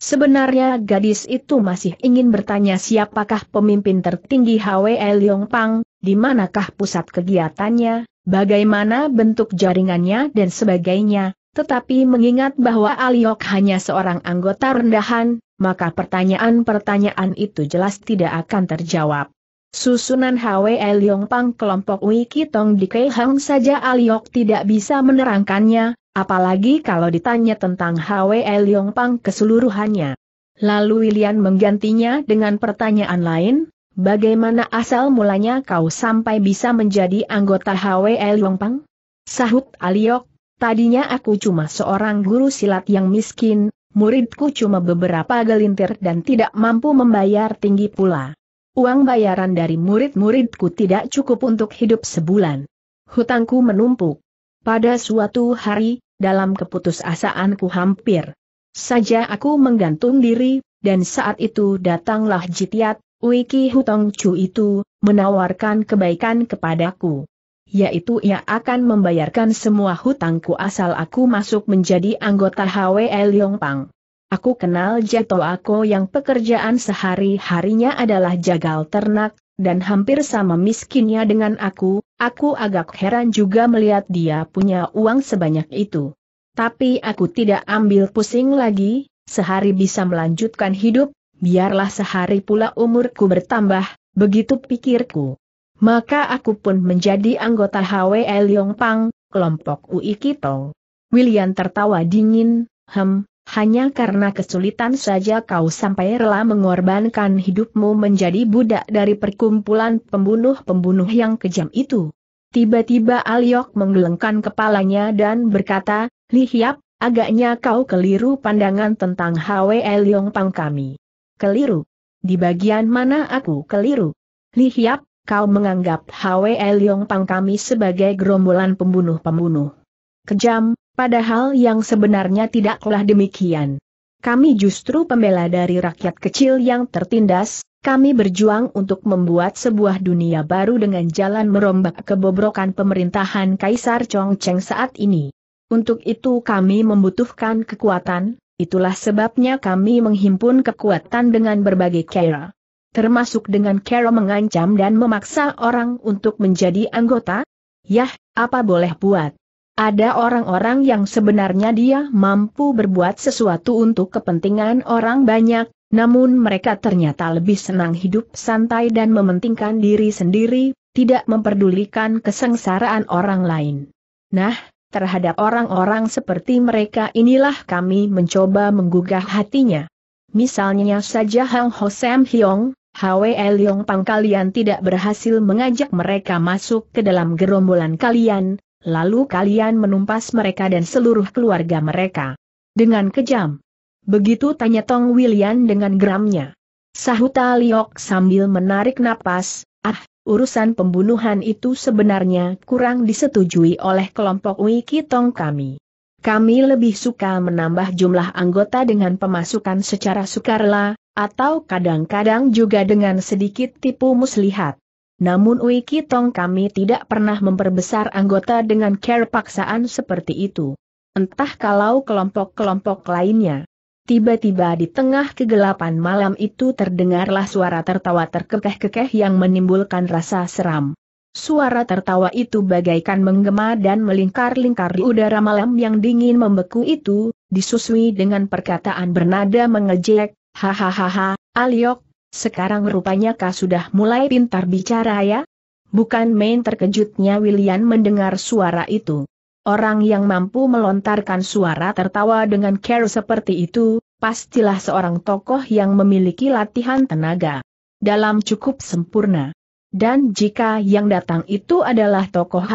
Sebenarnya gadis itu masih ingin bertanya siapakah pemimpin tertinggi Hwe Leong Pang, di manakah pusat kegiatannya, bagaimana bentuk jaringannya dan sebagainya, tetapi mengingat bahwa Aliok hanya seorang anggota rendahan, maka pertanyaan-pertanyaan itu jelas tidak akan terjawab. Susunan HW Leong Pang kelompok Wikitong di Keihang saja Aliok tidak bisa menerangkannya, apalagi kalau ditanya tentang HW Leong Pang keseluruhannya. Lalu William menggantinya dengan pertanyaan lain, Bagaimana asal mulanya kau sampai bisa menjadi anggota HWL Yongpang? Sahut Aliok, tadinya aku cuma seorang guru silat yang miskin, muridku cuma beberapa gelintir dan tidak mampu membayar tinggi pula. Uang bayaran dari murid-muridku tidak cukup untuk hidup sebulan. Hutangku menumpuk. Pada suatu hari, dalam keputusasaanku hampir saja aku menggantung diri, dan saat itu datanglah Jitiat, Wiki Hutong Chu itu, menawarkan kebaikan kepadaku. Yaitu ia akan membayarkan semua hutangku asal aku masuk menjadi anggota HWL e Yongpang. Aku kenal Jato Ako yang pekerjaan sehari-harinya adalah jagal ternak, dan hampir sama miskinnya dengan aku, aku agak heran juga melihat dia punya uang sebanyak itu. Tapi aku tidak ambil pusing lagi, sehari bisa melanjutkan hidup biarlah sehari pula umurku bertambah, begitu pikirku. Maka aku pun menjadi anggota HWL Pang, kelompok UI Kito. William tertawa dingin, hem, hanya karena kesulitan saja kau sampai rela mengorbankan hidupmu menjadi budak dari perkumpulan pembunuh-pembunuh yang kejam itu. Tiba-tiba Aliok menggelengkan kepalanya dan berkata, Hiap, agaknya kau keliru pandangan tentang HWL Pang kami keliru. Di bagian mana aku keliru? Li Hiap, kau menganggap Hwe Leong Pang kami sebagai gerombolan pembunuh-pembunuh. Kejam, padahal yang sebenarnya tidaklah demikian. Kami justru pembela dari rakyat kecil yang tertindas, kami berjuang untuk membuat sebuah dunia baru dengan jalan merombak kebobrokan pemerintahan Kaisar Chongcheng saat ini. Untuk itu kami membutuhkan kekuatan, Itulah sebabnya kami menghimpun kekuatan dengan berbagai cara. Termasuk dengan cara mengancam dan memaksa orang untuk menjadi anggota? Yah, apa boleh buat? Ada orang-orang yang sebenarnya dia mampu berbuat sesuatu untuk kepentingan orang banyak, namun mereka ternyata lebih senang hidup santai dan mementingkan diri sendiri, tidak memperdulikan kesengsaraan orang lain. Nah, Terhadap orang-orang seperti mereka inilah kami mencoba menggugah hatinya. Misalnya saja Hang Ho Sam Hyong, Hwe Leong Pang kalian tidak berhasil mengajak mereka masuk ke dalam gerombolan kalian, lalu kalian menumpas mereka dan seluruh keluarga mereka. Dengan kejam. Begitu tanya Tong William dengan geramnya. Sahuta Liok sambil menarik napas, ah, urusan pembunuhan itu sebenarnya kurang disetujui oleh kelompok Wikitong kami. Kami lebih suka menambah jumlah anggota dengan pemasukan secara sukarela, atau kadang-kadang juga dengan sedikit tipu muslihat. Namun Wikitong kami tidak pernah memperbesar anggota dengan care paksaan seperti itu. Entah kalau kelompok-kelompok lainnya. Tiba-tiba di tengah kegelapan malam itu terdengarlah suara tertawa terkekeh-kekeh yang menimbulkan rasa seram. Suara tertawa itu bagaikan menggema dan melingkar-lingkar di udara malam yang dingin membeku itu, disusui dengan perkataan bernada mengejek, hahaha, Aliok, sekarang rupanya kau sudah mulai pintar bicara ya? Bukan main terkejutnya William mendengar suara itu. Orang yang mampu melontarkan suara tertawa dengan care seperti itu, pastilah seorang tokoh yang memiliki latihan tenaga dalam cukup sempurna. Dan jika yang datang itu adalah tokoh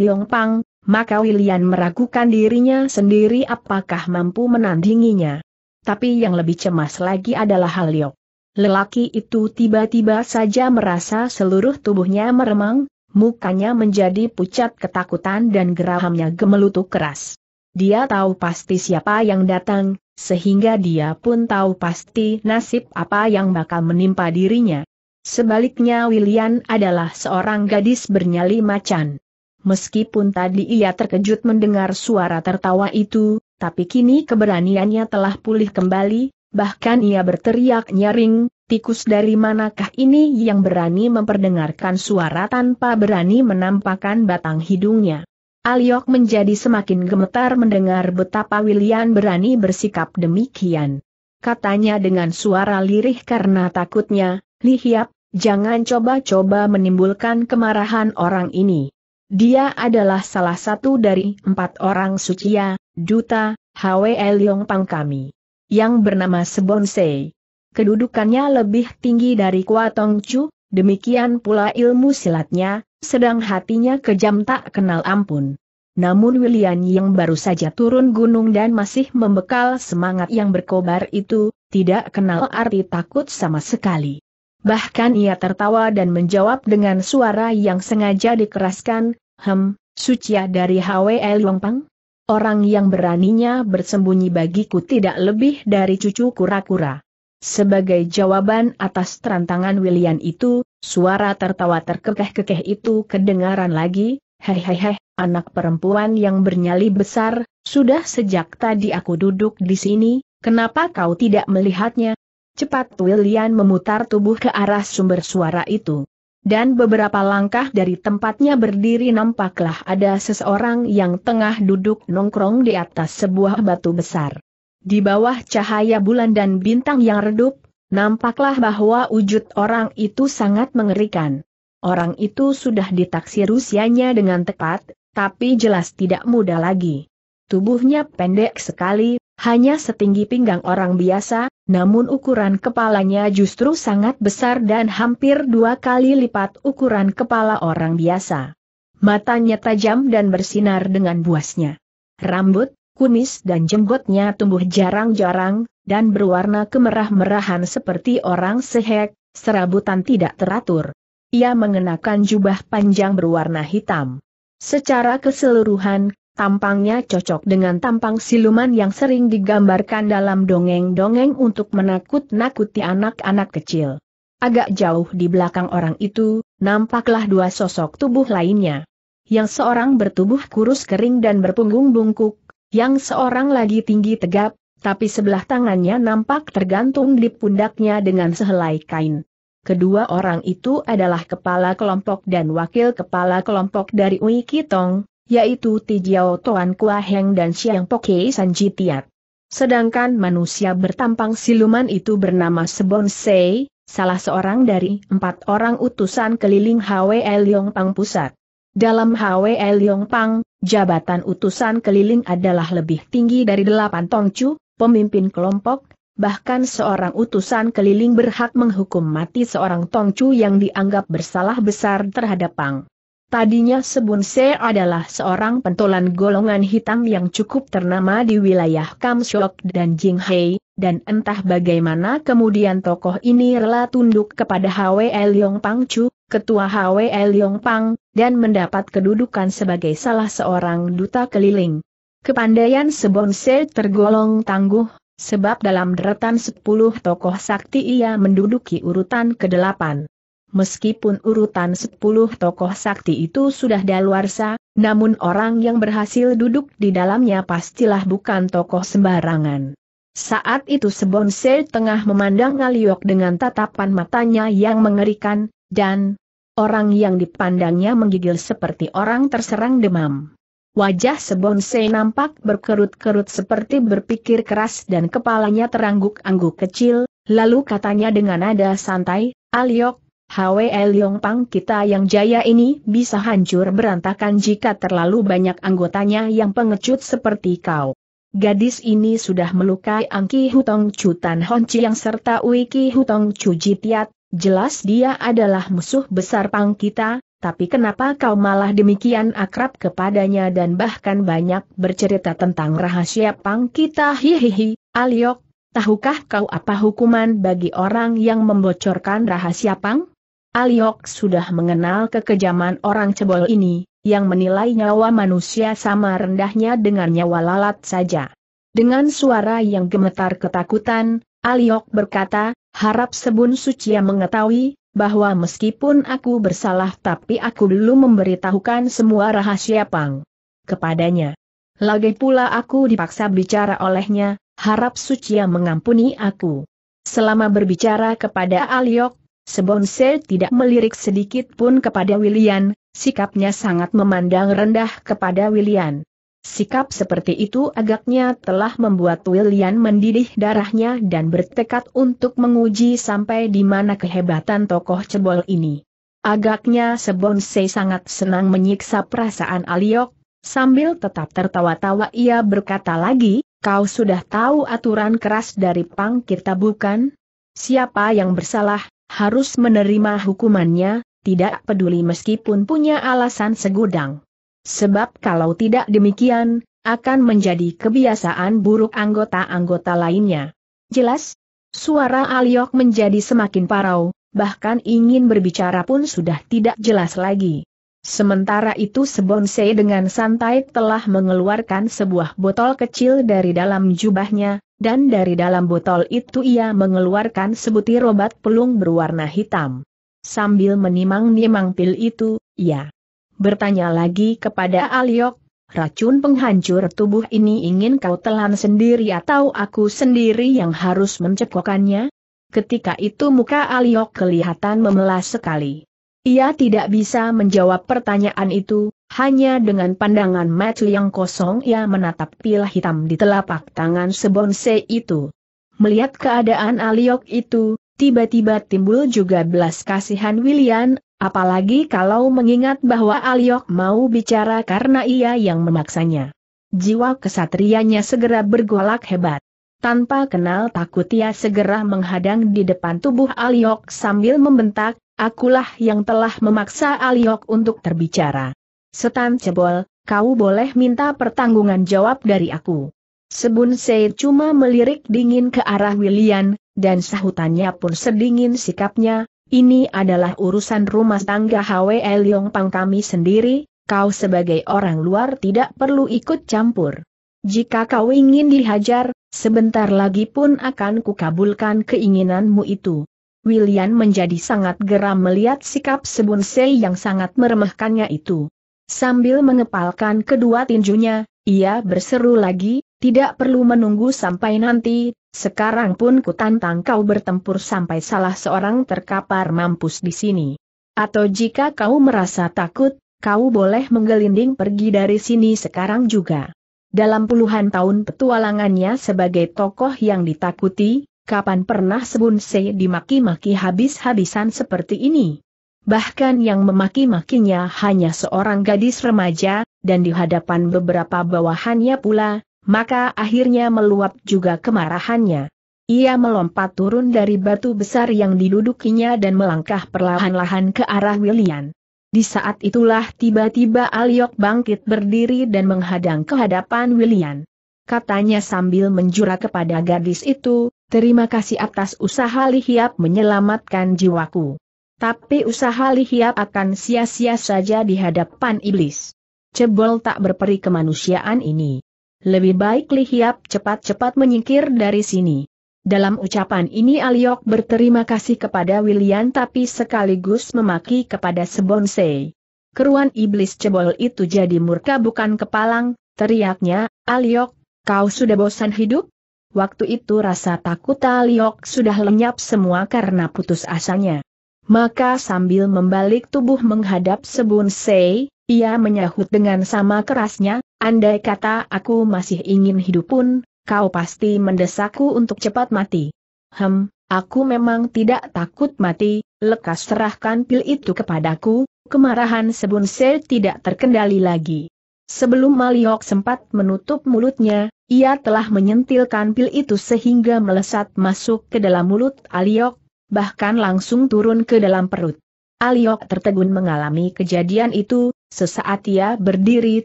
Yong Pang, maka William meragukan dirinya sendiri apakah mampu menandinginya. Tapi yang lebih cemas lagi adalah Halyok. Lelaki itu tiba-tiba saja merasa seluruh tubuhnya meremang, mukanya menjadi pucat ketakutan dan gerahamnya gemelutu keras. Dia tahu pasti siapa yang datang, sehingga dia pun tahu pasti nasib apa yang bakal menimpa dirinya. Sebaliknya William adalah seorang gadis bernyali macan. Meskipun tadi ia terkejut mendengar suara tertawa itu, tapi kini keberaniannya telah pulih kembali, bahkan ia berteriak nyaring, tikus dari manakah ini yang berani memperdengarkan suara tanpa berani menampakkan batang hidungnya. Aliok menjadi semakin gemetar mendengar betapa William berani bersikap demikian. Katanya dengan suara lirih karena takutnya, Lihiap, jangan coba-coba menimbulkan kemarahan orang ini. Dia adalah salah satu dari empat orang sucia, ya, duta, Hwe Leong Pang kami. Yang bernama Sebonsei kedudukannya lebih tinggi dari Kuatong Chu, demikian pula ilmu silatnya, sedang hatinya kejam tak kenal ampun. Namun William yang baru saja turun gunung dan masih membekal semangat yang berkobar itu, tidak kenal arti takut sama sekali. Bahkan ia tertawa dan menjawab dengan suara yang sengaja dikeraskan, Hem, suci dari HWL Longpang? Orang yang beraninya bersembunyi bagiku tidak lebih dari cucu kura-kura. Sebagai jawaban atas tantangan William itu, suara tertawa terkekeh-kekeh itu kedengaran lagi, hehehe, anak perempuan yang bernyali besar, sudah sejak tadi aku duduk di sini, kenapa kau tidak melihatnya? Cepat William memutar tubuh ke arah sumber suara itu. Dan beberapa langkah dari tempatnya berdiri nampaklah ada seseorang yang tengah duduk nongkrong di atas sebuah batu besar. Di bawah cahaya bulan dan bintang yang redup, nampaklah bahwa wujud orang itu sangat mengerikan. Orang itu sudah ditaksir usianya dengan tepat, tapi jelas tidak muda lagi. Tubuhnya pendek sekali, hanya setinggi pinggang orang biasa, namun ukuran kepalanya justru sangat besar dan hampir dua kali lipat ukuran kepala orang biasa. Matanya tajam dan bersinar dengan buasnya. Rambut, kumis dan jenggotnya tumbuh jarang-jarang, dan berwarna kemerah-merahan seperti orang sehek, serabutan tidak teratur. Ia mengenakan jubah panjang berwarna hitam. Secara keseluruhan, tampangnya cocok dengan tampang siluman yang sering digambarkan dalam dongeng-dongeng untuk menakut-nakuti anak-anak kecil. Agak jauh di belakang orang itu, nampaklah dua sosok tubuh lainnya. Yang seorang bertubuh kurus kering dan berpunggung bungkuk, yang seorang lagi tinggi tegap, tapi sebelah tangannya nampak tergantung di pundaknya dengan sehelai kain. Kedua orang itu adalah kepala kelompok dan wakil kepala kelompok dari Ui Kitong, yaitu Tijiao Tuan Kua Heng dan Xiang Poke San Jitiat. Sedangkan manusia bertampang siluman itu bernama Sebon Sei, salah seorang dari empat orang utusan keliling HWL Yongpang Pang Pusat. Dalam HWL Yongpang, Pang, Jabatan utusan keliling adalah lebih tinggi dari delapan tongcu, pemimpin kelompok, bahkan seorang utusan keliling berhak menghukum mati seorang tongcu yang dianggap bersalah besar terhadap Pang. Tadinya Sebun Se adalah seorang pentolan golongan hitam yang cukup ternama di wilayah Kamshok dan Jinghei, dan entah bagaimana kemudian tokoh ini rela tunduk kepada Hwe Yong Pang Chu, ketua Hwe Yong Pang, dan mendapat kedudukan sebagai salah seorang duta keliling. Kepandaian Sebonse tergolong tangguh, sebab dalam deretan 10 tokoh sakti ia menduduki urutan ke-8. Meskipun urutan 10 tokoh sakti itu sudah daluarsa, namun orang yang berhasil duduk di dalamnya pastilah bukan tokoh sembarangan. Saat itu Sebonse tengah memandang Ngaliok dengan tatapan matanya yang mengerikan, dan orang yang dipandangnya menggigil seperti orang terserang demam. Wajah Sebonse nampak berkerut-kerut seperti berpikir keras dan kepalanya terangguk-angguk kecil, lalu katanya dengan nada santai, Aliok, HWL Pang kita yang jaya ini bisa hancur berantakan jika terlalu banyak anggotanya yang pengecut seperti kau. Gadis ini sudah melukai Angki Hutong Chu Tan yang serta Wiki Hutong Chu Jitiat, jelas dia adalah musuh besar Pang kita, tapi kenapa kau malah demikian akrab kepadanya dan bahkan banyak bercerita tentang rahasia Pang kita hihihi, Aliok, tahukah kau apa hukuman bagi orang yang membocorkan rahasia Pang? Aliok sudah mengenal kekejaman orang cebol ini, yang menilai nyawa manusia sama rendahnya dengan nyawa lalat saja. Dengan suara yang gemetar ketakutan, Aliok berkata, harap Sebun suci yang mengetahui, bahwa meskipun aku bersalah tapi aku belum memberitahukan semua rahasia Pang kepadanya. Lagi pula aku dipaksa bicara olehnya, harap suci yang mengampuni aku. Selama berbicara kepada Aliok, Sebonse tidak melirik sedikit pun kepada William, Sikapnya sangat memandang rendah kepada William. Sikap seperti itu agaknya telah membuat William mendidih darahnya dan bertekad untuk menguji sampai di mana kehebatan tokoh cebol ini. Agaknya Sebonse sangat senang menyiksa perasaan Aliok, sambil tetap tertawa-tawa ia berkata lagi, kau sudah tahu aturan keras dari pang kita bukan? Siapa yang bersalah, harus menerima hukumannya, tidak peduli meskipun punya alasan segudang. Sebab kalau tidak demikian, akan menjadi kebiasaan buruk anggota-anggota lainnya. Jelas? Suara Aliok menjadi semakin parau, bahkan ingin berbicara pun sudah tidak jelas lagi. Sementara itu Sebonsei dengan santai telah mengeluarkan sebuah botol kecil dari dalam jubahnya, dan dari dalam botol itu ia mengeluarkan sebutir obat pelung berwarna hitam. Sambil menimang-nimang pil itu, ya, bertanya lagi kepada Aliok, racun penghancur tubuh ini ingin kau telan sendiri atau aku sendiri yang harus mencekokannya? Ketika itu muka Aliok kelihatan memelas sekali. Ia tidak bisa menjawab pertanyaan itu, hanya dengan pandangan mata yang kosong ia menatap pil hitam di telapak tangan sebonse itu. Melihat keadaan Aliok itu, Tiba-tiba timbul juga belas kasihan William, apalagi kalau mengingat bahwa Aliok mau bicara karena ia yang memaksanya. Jiwa kesatrianya segera bergolak hebat. Tanpa kenal takut ia segera menghadang di depan tubuh Aliok sambil membentak, akulah yang telah memaksa Aliok untuk terbicara. Setan cebol, kau boleh minta pertanggungan jawab dari aku. Sebun Seid cuma melirik dingin ke arah William, dan sahutannya pun sedingin sikapnya, ini adalah urusan rumah tangga HWE Liong Pang kami sendiri, kau sebagai orang luar tidak perlu ikut campur. Jika kau ingin dihajar, sebentar lagi pun akan kukabulkan keinginanmu itu. William menjadi sangat geram melihat sikap Sebun Sei yang sangat meremehkannya itu. Sambil mengepalkan kedua tinjunya, ia berseru lagi, tidak perlu menunggu sampai nanti, sekarang pun kutantang kau bertempur sampai salah seorang terkapar mampus di sini. Atau jika kau merasa takut, kau boleh menggelinding pergi dari sini sekarang juga. Dalam puluhan tahun petualangannya sebagai tokoh yang ditakuti, kapan pernah Se dimaki-maki habis-habisan seperti ini? Bahkan yang memaki-makinya hanya seorang gadis remaja, dan di hadapan beberapa bawahannya pula, maka akhirnya meluap juga kemarahannya. Ia melompat turun dari batu besar yang didudukinya dan melangkah perlahan-lahan ke arah William. Di saat itulah tiba-tiba Aliok bangkit berdiri dan menghadang ke hadapan William. Katanya sambil menjura kepada gadis itu, terima kasih atas usaha Lihiap menyelamatkan jiwaku. Tapi usaha Lihiap akan sia-sia saja di hadapan iblis. Cebol tak berperi kemanusiaan ini. Lebih baik Li Hiap cepat-cepat menyingkir dari sini. Dalam ucapan ini Aliok berterima kasih kepada William tapi sekaligus memaki kepada Sebonsei. Keruan iblis cebol itu jadi murka bukan kepalang, teriaknya, Aliok, kau sudah bosan hidup? Waktu itu rasa takut Aliok sudah lenyap semua karena putus asanya. Maka sambil membalik tubuh menghadap Sebunsei. Ia menyahut dengan sama kerasnya, andai kata aku masih ingin hidup pun, kau pasti mendesakku untuk cepat mati. Hem, aku memang tidak takut mati, lekas serahkan pil itu kepadaku, kemarahan sebun sebunse tidak terkendali lagi. Sebelum Maliok sempat menutup mulutnya, ia telah menyentilkan pil itu sehingga melesat masuk ke dalam mulut Aliok, bahkan langsung turun ke dalam perut. Aliok tertegun mengalami kejadian itu, Sesaat ia berdiri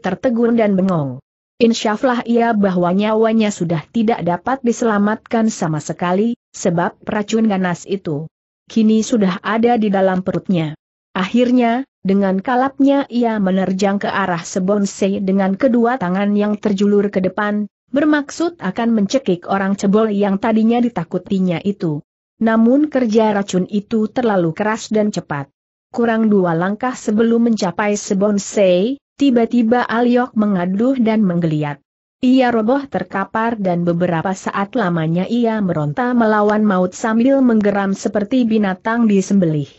tertegun dan bengong. Insyaflah ia bahwa nyawanya sudah tidak dapat diselamatkan sama sekali, sebab racun ganas itu kini sudah ada di dalam perutnya. Akhirnya, dengan kalapnya ia menerjang ke arah Sebonse dengan kedua tangan yang terjulur ke depan, bermaksud akan mencekik orang cebol yang tadinya ditakutinya itu. Namun kerja racun itu terlalu keras dan cepat kurang dua langkah sebelum mencapai Sebonsei, tiba-tiba Aliok mengaduh dan menggeliat. Ia roboh terkapar dan beberapa saat lamanya ia meronta melawan maut sambil menggeram seperti binatang disembelih.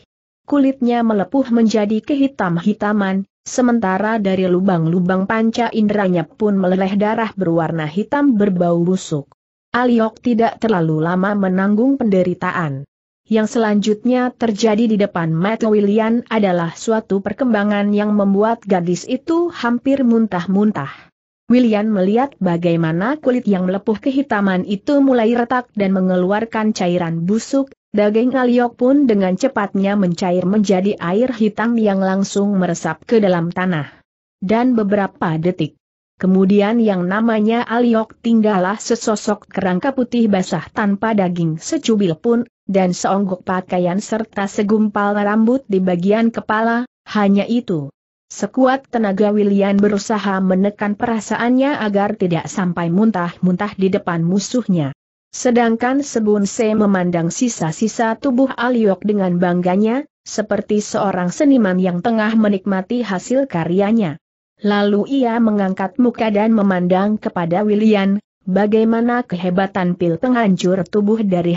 Kulitnya melepuh menjadi kehitam-hitaman, sementara dari lubang-lubang panca inderanya pun meleleh darah berwarna hitam berbau busuk. Aliok tidak terlalu lama menanggung penderitaan. Yang selanjutnya terjadi di depan Matt William adalah suatu perkembangan yang membuat gadis itu hampir muntah-muntah. William melihat bagaimana kulit yang melepuh kehitaman itu mulai retak dan mengeluarkan cairan busuk, daging aliok pun dengan cepatnya mencair menjadi air hitam yang langsung meresap ke dalam tanah. Dan beberapa detik. Kemudian yang namanya aliok tinggallah sesosok kerangka putih basah tanpa daging secubil pun, dan seonggok pakaian serta segumpal rambut di bagian kepala, hanya itu. Sekuat tenaga William berusaha menekan perasaannya agar tidak sampai muntah-muntah di depan musuhnya. Sedangkan Sebun Se memandang sisa-sisa tubuh Aliok dengan bangganya, seperti seorang seniman yang tengah menikmati hasil karyanya. Lalu ia mengangkat muka dan memandang kepada William, bagaimana kehebatan pil penghancur tubuh dari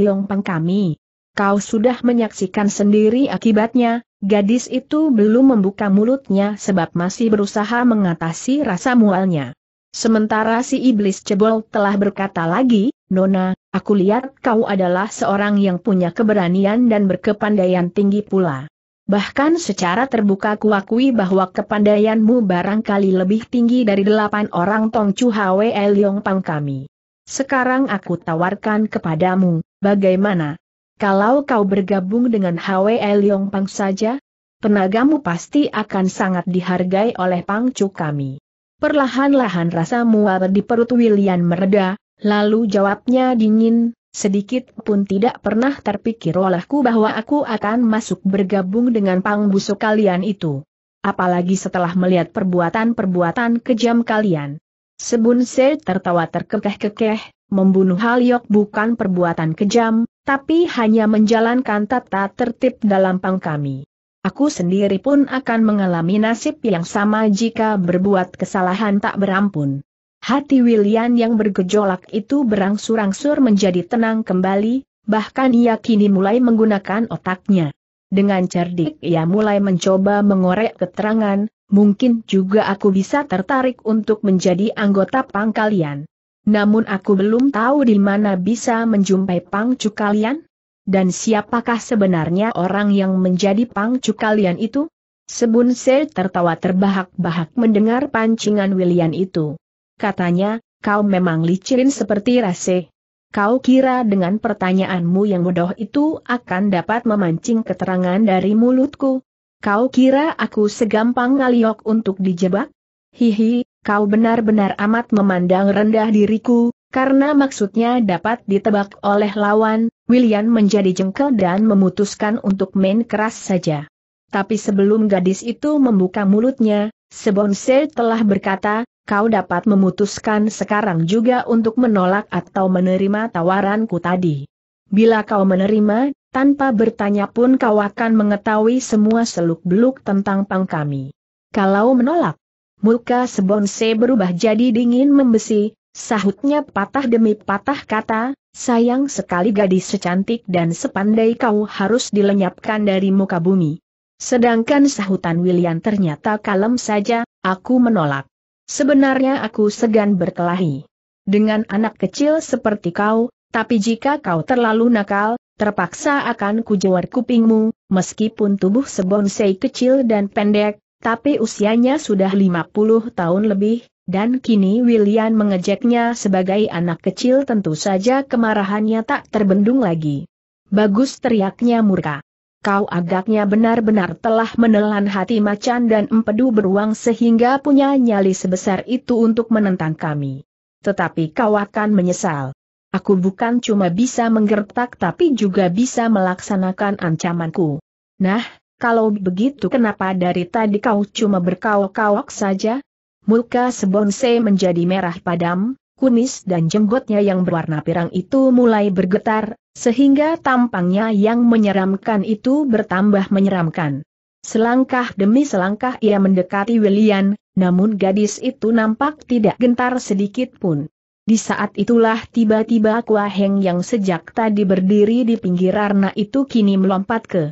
Liong Peng kami? Kau sudah menyaksikan sendiri akibatnya, gadis itu belum membuka mulutnya sebab masih berusaha mengatasi rasa mualnya. Sementara si iblis cebol telah berkata lagi, Nona, aku lihat kau adalah seorang yang punya keberanian dan berkepandaian tinggi pula. Bahkan secara terbuka kuakui bahwa kepandaianmu barangkali lebih tinggi dari delapan orang Tong Chu Hwe Leong Pang kami. Sekarang aku tawarkan kepadamu, bagaimana? Kalau kau bergabung dengan Hwe Leong Pang saja, tenagamu pasti akan sangat dihargai oleh Pang Chu kami. Perlahan-lahan rasa mual di perut William mereda, lalu jawabnya dingin, Sedikit pun tidak pernah terpikir olehku bahwa aku akan masuk bergabung dengan pang busuk kalian itu. Apalagi setelah melihat perbuatan-perbuatan kejam kalian. Sebun Se tertawa terkekeh-kekeh, membunuh Halyok bukan perbuatan kejam, tapi hanya menjalankan tata tertib dalam pang kami. Aku sendiri pun akan mengalami nasib yang sama jika berbuat kesalahan tak berampun. Hati William yang bergejolak itu berangsur-angsur menjadi tenang kembali, bahkan ia kini mulai menggunakan otaknya. Dengan cerdik ia mulai mencoba mengorek keterangan, mungkin juga aku bisa tertarik untuk menjadi anggota pang kalian. Namun aku belum tahu di mana bisa menjumpai pangcu kalian. Dan siapakah sebenarnya orang yang menjadi pangcu kalian itu? Sebun Se tertawa terbahak-bahak mendengar pancingan William itu katanya, kau memang licin seperti rase. Kau kira dengan pertanyaanmu yang bodoh itu akan dapat memancing keterangan dari mulutku? Kau kira aku segampang ngaliok untuk dijebak? Hihi, kau benar-benar amat memandang rendah diriku, karena maksudnya dapat ditebak oleh lawan, William menjadi jengkel dan memutuskan untuk main keras saja. Tapi sebelum gadis itu membuka mulutnya, Sebonse telah berkata, kau dapat memutuskan sekarang juga untuk menolak atau menerima tawaranku tadi. Bila kau menerima, tanpa bertanya pun kau akan mengetahui semua seluk-beluk tentang pang kami. Kalau menolak, muka Sebonse berubah jadi dingin membesi, sahutnya patah demi patah kata, sayang sekali gadis secantik dan sepandai kau harus dilenyapkan dari muka bumi. Sedangkan sahutan William ternyata kalem saja, aku menolak. Sebenarnya aku segan berkelahi. Dengan anak kecil seperti kau, tapi jika kau terlalu nakal, terpaksa akan kujewar kupingmu, meskipun tubuh sebonsai kecil dan pendek, tapi usianya sudah 50 tahun lebih, dan kini William mengejeknya sebagai anak kecil tentu saja kemarahannya tak terbendung lagi. Bagus teriaknya murka kau agaknya benar-benar telah menelan hati macan dan empedu beruang sehingga punya nyali sebesar itu untuk menentang kami. Tetapi kau akan menyesal. Aku bukan cuma bisa menggertak tapi juga bisa melaksanakan ancamanku. Nah, kalau begitu kenapa dari tadi kau cuma berkau-kauk saja? Muka Sebonse menjadi merah padam, kumis dan jenggotnya yang berwarna pirang itu mulai bergetar, sehingga tampangnya yang menyeramkan itu bertambah menyeramkan. Selangkah demi selangkah ia mendekati William, namun gadis itu nampak tidak gentar sedikit pun. Di saat itulah tiba-tiba Kua Heng yang sejak tadi berdiri di pinggir arna itu kini melompat ke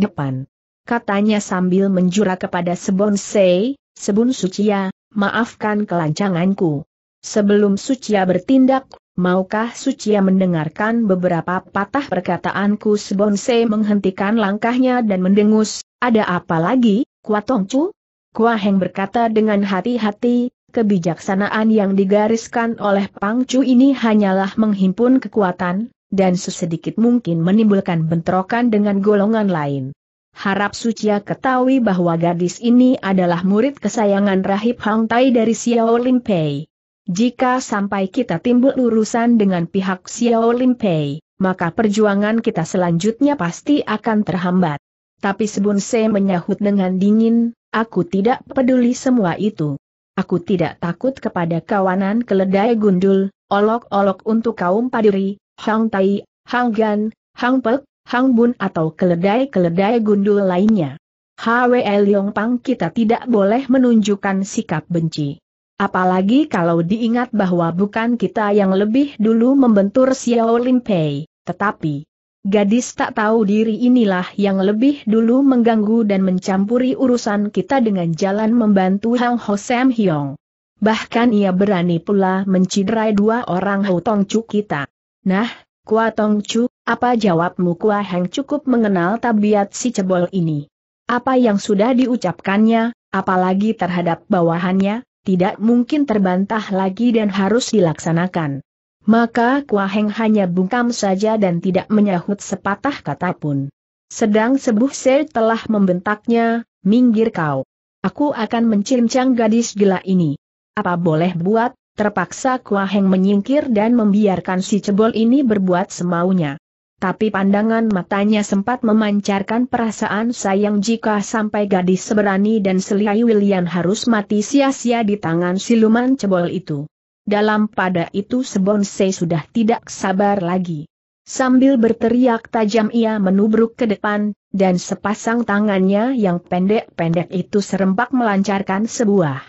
depan. Katanya sambil menjura kepada Sebon Sei, Sebun Sucia, ya, maafkan kelancanganku. Sebelum Sucia bertindak, maukah Sucia mendengarkan beberapa patah perkataanku Sebonse menghentikan langkahnya dan mendengus, ada apa lagi, Kuatongcu? Kuaheng berkata dengan hati-hati, kebijaksanaan yang digariskan oleh Pangcu ini hanyalah menghimpun kekuatan, dan sesedikit mungkin menimbulkan bentrokan dengan golongan lain. Harap Sucia ketahui bahwa gadis ini adalah murid kesayangan Rahib Hang Tai dari Xiao Limpei. Jika sampai kita timbul urusan dengan pihak Xiao Limpei, maka perjuangan kita selanjutnya pasti akan terhambat. Tapi Sebun Se menyahut dengan dingin, aku tidak peduli semua itu. Aku tidak takut kepada kawanan keledai gundul, olok-olok untuk kaum padiri, Hang Tai, Hang Gan, Hang Pek, Hang Bun atau keledai-keledai gundul lainnya. HWL Yong Pang kita tidak boleh menunjukkan sikap benci. Apalagi kalau diingat bahwa bukan kita yang lebih dulu membentur Xiao Lim tetapi gadis tak tahu diri inilah yang lebih dulu mengganggu dan mencampuri urusan kita dengan jalan membantu Hang Ho Sam Hyong. Bahkan ia berani pula menciderai dua orang Hou Tong Chu kita. Nah, Kua Tong Chu, apa jawabmu Kua Hang cukup mengenal tabiat si cebol ini? Apa yang sudah diucapkannya, apalagi terhadap bawahannya, tidak mungkin terbantah lagi dan harus dilaksanakan. Maka Kuaheng hanya bungkam saja dan tidak menyahut sepatah kata pun. Sedang Sebuh Se telah membentaknya, minggir kau. Aku akan mencincang gadis gila ini. Apa boleh buat, terpaksa Kuaheng menyingkir dan membiarkan si cebol ini berbuat semaunya tapi pandangan matanya sempat memancarkan perasaan sayang jika sampai gadis seberani dan seliai William harus mati sia-sia di tangan siluman cebol itu. Dalam pada itu Sebonse sudah tidak sabar lagi. Sambil berteriak tajam ia menubruk ke depan, dan sepasang tangannya yang pendek-pendek itu serempak melancarkan sebuah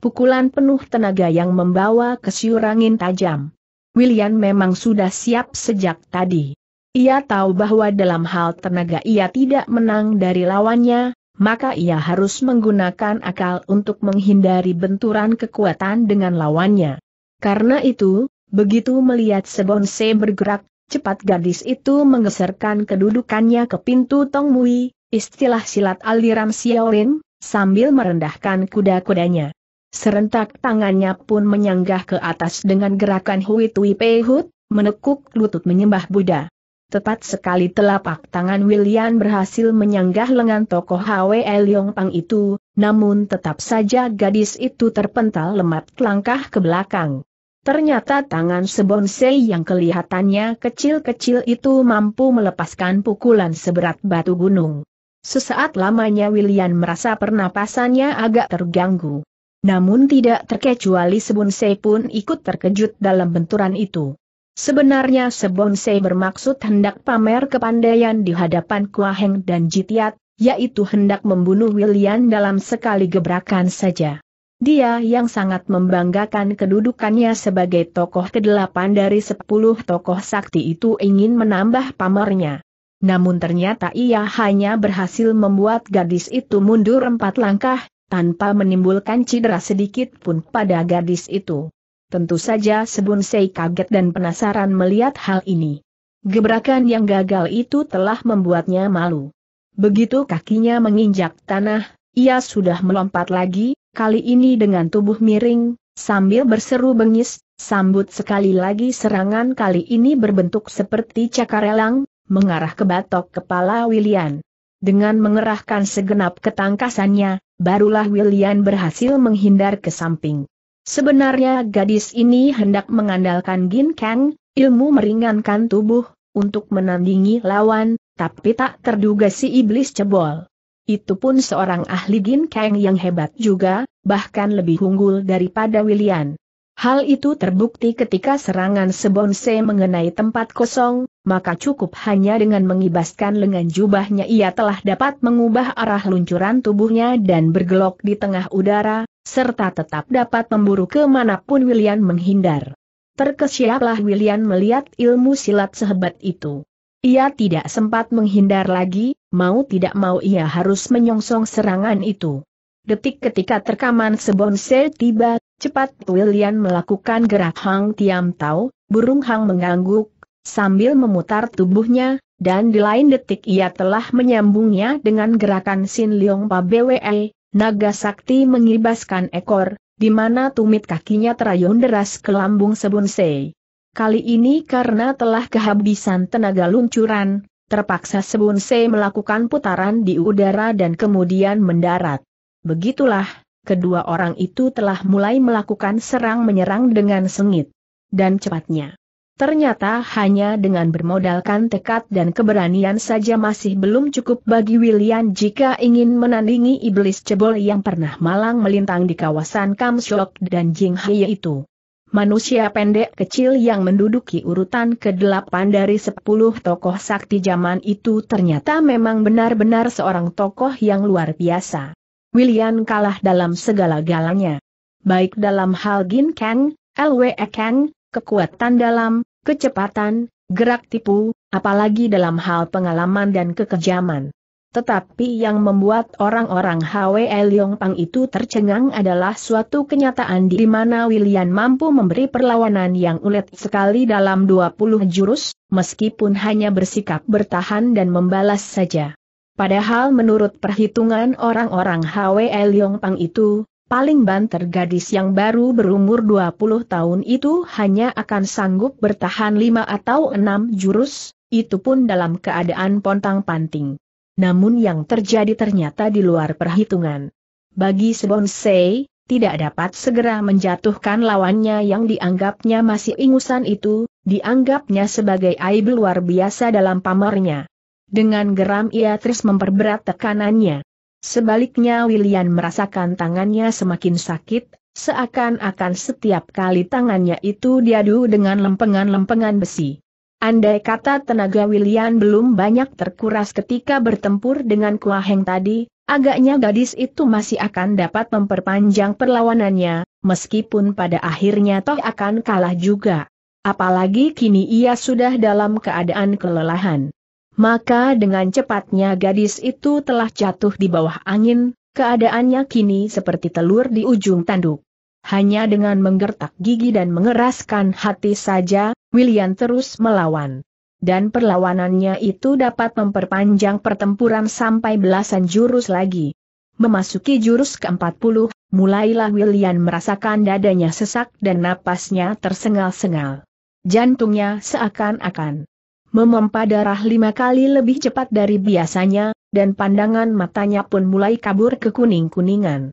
pukulan penuh tenaga yang membawa kesiurangin tajam. William memang sudah siap sejak tadi. Ia tahu bahwa dalam hal tenaga ia tidak menang dari lawannya, maka ia harus menggunakan akal untuk menghindari benturan kekuatan dengan lawannya. Karena itu, begitu melihat Sebonse bergerak, cepat gadis itu menggeserkan kedudukannya ke pintu Tongmui, istilah silat aliran Xiaolin, sambil merendahkan kuda-kudanya. Serentak tangannya pun menyanggah ke atas dengan gerakan Hui Tui Pehut, menekuk lutut menyembah Buddha. Tepat sekali telapak tangan William berhasil menyanggah lengan tokoh Hwe Leong Pang itu, namun tetap saja gadis itu terpental lemat langkah ke belakang. Ternyata tangan sebonsai yang kelihatannya kecil-kecil itu mampu melepaskan pukulan seberat batu gunung. Sesaat lamanya William merasa pernapasannya agak terganggu. Namun tidak terkecuali sebonsai pun ikut terkejut dalam benturan itu. Sebenarnya Sebonsei bermaksud hendak pamer kepandaian di hadapan Kuaheng dan Jitiat, yaitu hendak membunuh William dalam sekali gebrakan saja. Dia yang sangat membanggakan kedudukannya sebagai tokoh kedelapan dari sepuluh tokoh sakti itu ingin menambah pamernya. Namun ternyata ia hanya berhasil membuat gadis itu mundur empat langkah, tanpa menimbulkan cedera sedikit pun pada gadis itu. Tentu saja Sebunsei kaget dan penasaran melihat hal ini. Gebrakan yang gagal itu telah membuatnya malu. Begitu kakinya menginjak tanah, ia sudah melompat lagi, kali ini dengan tubuh miring, sambil berseru bengis, sambut sekali lagi serangan kali ini berbentuk seperti cakarelang, mengarah ke batok kepala William. Dengan mengerahkan segenap ketangkasannya, barulah William berhasil menghindar ke samping. Sebenarnya gadis ini hendak mengandalkan Gin Kang, ilmu meringankan tubuh, untuk menandingi lawan, tapi tak terduga si iblis cebol. Itu pun seorang ahli Gin Kang yang hebat juga, bahkan lebih unggul daripada William. Hal itu terbukti ketika serangan Sebonse mengenai tempat kosong, maka cukup hanya dengan mengibaskan lengan jubahnya ia telah dapat mengubah arah luncuran tubuhnya dan bergelok di tengah udara, serta tetap dapat memburu kemanapun William menghindar. Terkesiaplah William melihat ilmu silat sehebat itu. Ia tidak sempat menghindar lagi, mau tidak mau ia harus menyongsong serangan itu. Detik ketika terkaman sebonsai tiba, cepat William melakukan gerak Hang Tiam Tau, burung Hang mengangguk, sambil memutar tubuhnya, dan di lain detik ia telah menyambungnya dengan gerakan Sin Leong Pa BWE, Naga sakti mengibaskan ekor, di mana tumit kakinya terayun deras ke lambung Sebunsei. Kali ini karena telah kehabisan tenaga luncuran, terpaksa Sebunsei melakukan putaran di udara dan kemudian mendarat. Begitulah, kedua orang itu telah mulai melakukan serang-menyerang dengan sengit dan cepatnya. Ternyata hanya dengan bermodalkan tekad dan keberanian saja masih belum cukup bagi William jika ingin menandingi iblis cebol yang pernah malang melintang di kawasan Kamsok dan Jinghai itu. Manusia pendek kecil yang menduduki urutan ke-8 dari 10 tokoh sakti zaman itu ternyata memang benar-benar seorang tokoh yang luar biasa. William kalah dalam segala galanya. Baik dalam hal Gin Kang, LWE Kang, kekuatan dalam, kecepatan, gerak tipu, apalagi dalam hal pengalaman dan kekejaman. Tetapi yang membuat orang-orang Hwe Leong Pang itu tercengang adalah suatu kenyataan di mana William mampu memberi perlawanan yang ulet sekali dalam 20 jurus, meskipun hanya bersikap bertahan dan membalas saja. Padahal menurut perhitungan orang-orang Hwe Leong Pang itu, Paling banter gadis yang baru berumur 20 tahun itu hanya akan sanggup bertahan 5 atau 6 jurus, itu pun dalam keadaan pontang-panting. Namun yang terjadi ternyata di luar perhitungan. Bagi Sebonsei, tidak dapat segera menjatuhkan lawannya yang dianggapnya masih ingusan itu, dianggapnya sebagai aib luar biasa dalam pamernya. Dengan geram ia terus memperberat tekanannya. Sebaliknya William merasakan tangannya semakin sakit, seakan-akan setiap kali tangannya itu diadu dengan lempengan-lempengan besi. Andai kata tenaga William belum banyak terkuras ketika bertempur dengan Kuaheng tadi, agaknya gadis itu masih akan dapat memperpanjang perlawanannya, meskipun pada akhirnya toh akan kalah juga. Apalagi kini ia sudah dalam keadaan kelelahan. Maka dengan cepatnya gadis itu telah jatuh di bawah angin, keadaannya kini seperti telur di ujung tanduk. Hanya dengan menggertak gigi dan mengeraskan hati saja, William terus melawan. Dan perlawanannya itu dapat memperpanjang pertempuran sampai belasan jurus lagi. Memasuki jurus ke-40, mulailah William merasakan dadanya sesak dan napasnya tersengal-sengal. Jantungnya seakan-akan memompa darah lima kali lebih cepat dari biasanya, dan pandangan matanya pun mulai kabur ke kuning-kuningan.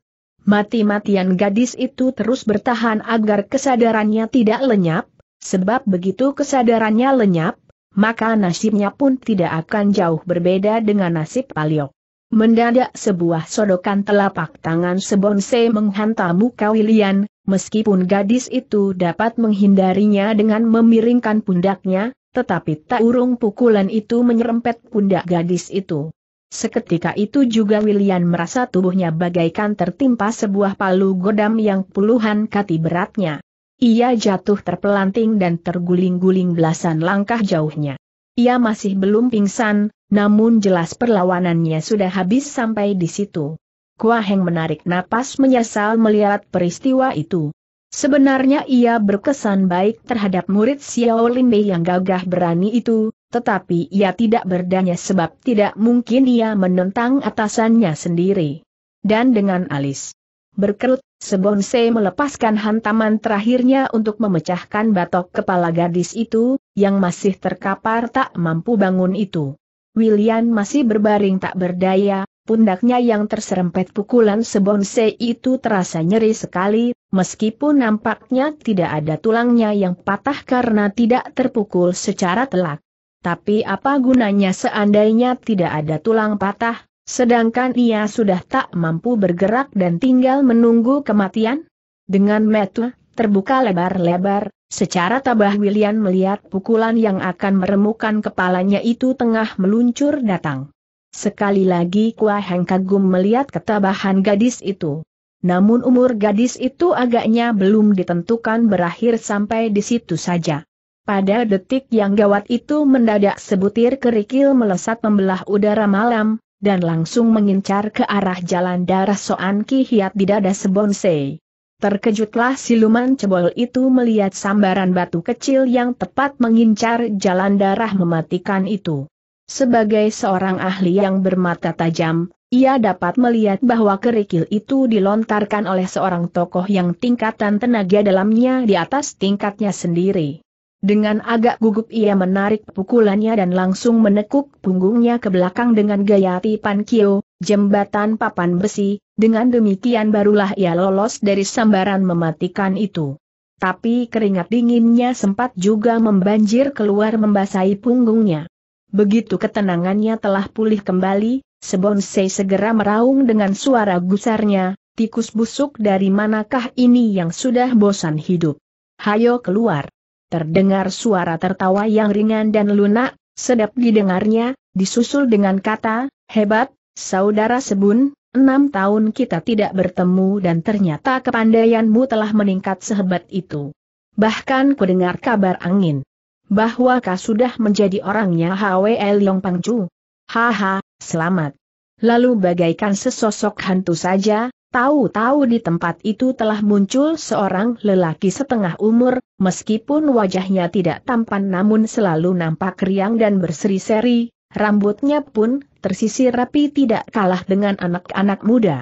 Mati-matian gadis itu terus bertahan agar kesadarannya tidak lenyap, sebab begitu kesadarannya lenyap, maka nasibnya pun tidak akan jauh berbeda dengan nasib Paliok. Mendadak sebuah sodokan telapak tangan Sebonse menghantam muka William, meskipun gadis itu dapat menghindarinya dengan memiringkan pundaknya, tetapi tak urung pukulan itu menyerempet pundak gadis itu. Seketika itu juga William merasa tubuhnya bagaikan tertimpa sebuah palu godam yang puluhan kati beratnya. Ia jatuh terpelanting dan terguling-guling belasan langkah jauhnya. Ia masih belum pingsan, namun jelas perlawanannya sudah habis sampai di situ. Kuaheng menarik napas menyesal melihat peristiwa itu. Sebenarnya ia berkesan baik terhadap murid Xiao Limbe yang gagah berani itu, tetapi ia tidak berdaya sebab tidak mungkin ia menentang atasannya sendiri. Dan dengan alis berkerut, Sebonse melepaskan hantaman terakhirnya untuk memecahkan batok kepala gadis itu, yang masih terkapar tak mampu bangun itu. William masih berbaring tak berdaya, Pundaknya yang terserempet pukulan sebonse itu terasa nyeri sekali, meskipun nampaknya tidak ada tulangnya yang patah karena tidak terpukul secara telak. Tapi apa gunanya seandainya tidak ada tulang patah, sedangkan ia sudah tak mampu bergerak dan tinggal menunggu kematian? Dengan mata terbuka lebar-lebar, secara tabah William melihat pukulan yang akan meremukan kepalanya itu tengah meluncur datang. Sekali lagi Kua Heng kagum melihat ketabahan gadis itu. Namun umur gadis itu agaknya belum ditentukan berakhir sampai di situ saja. Pada detik yang gawat itu mendadak sebutir kerikil melesat membelah udara malam, dan langsung mengincar ke arah jalan darah Soan Ki Hiat di dada Sebonsei. Terkejutlah siluman cebol itu melihat sambaran batu kecil yang tepat mengincar jalan darah mematikan itu. Sebagai seorang ahli yang bermata tajam, ia dapat melihat bahwa kerikil itu dilontarkan oleh seorang tokoh yang tingkatan tenaga dalamnya di atas tingkatnya sendiri. Dengan agak gugup ia menarik pukulannya dan langsung menekuk punggungnya ke belakang dengan gaya tipan kio, jembatan papan besi, dengan demikian barulah ia lolos dari sambaran mematikan itu. Tapi keringat dinginnya sempat juga membanjir keluar membasahi punggungnya. Begitu ketenangannya telah pulih kembali, Sebonsei segera meraung dengan suara gusarnya, tikus busuk dari manakah ini yang sudah bosan hidup? Hayo keluar. Terdengar suara tertawa yang ringan dan lunak, sedap didengarnya, disusul dengan kata, hebat, saudara sebun, enam tahun kita tidak bertemu dan ternyata kepandaianmu telah meningkat sehebat itu. Bahkan kudengar kabar angin bahwa kau sudah menjadi orangnya Hwe Leong Pangcu. Haha, selamat. Lalu bagaikan sesosok hantu saja, tahu-tahu di tempat itu telah muncul seorang lelaki setengah umur, meskipun wajahnya tidak tampan namun selalu nampak riang dan berseri-seri, rambutnya pun tersisir rapi tidak kalah dengan anak-anak muda.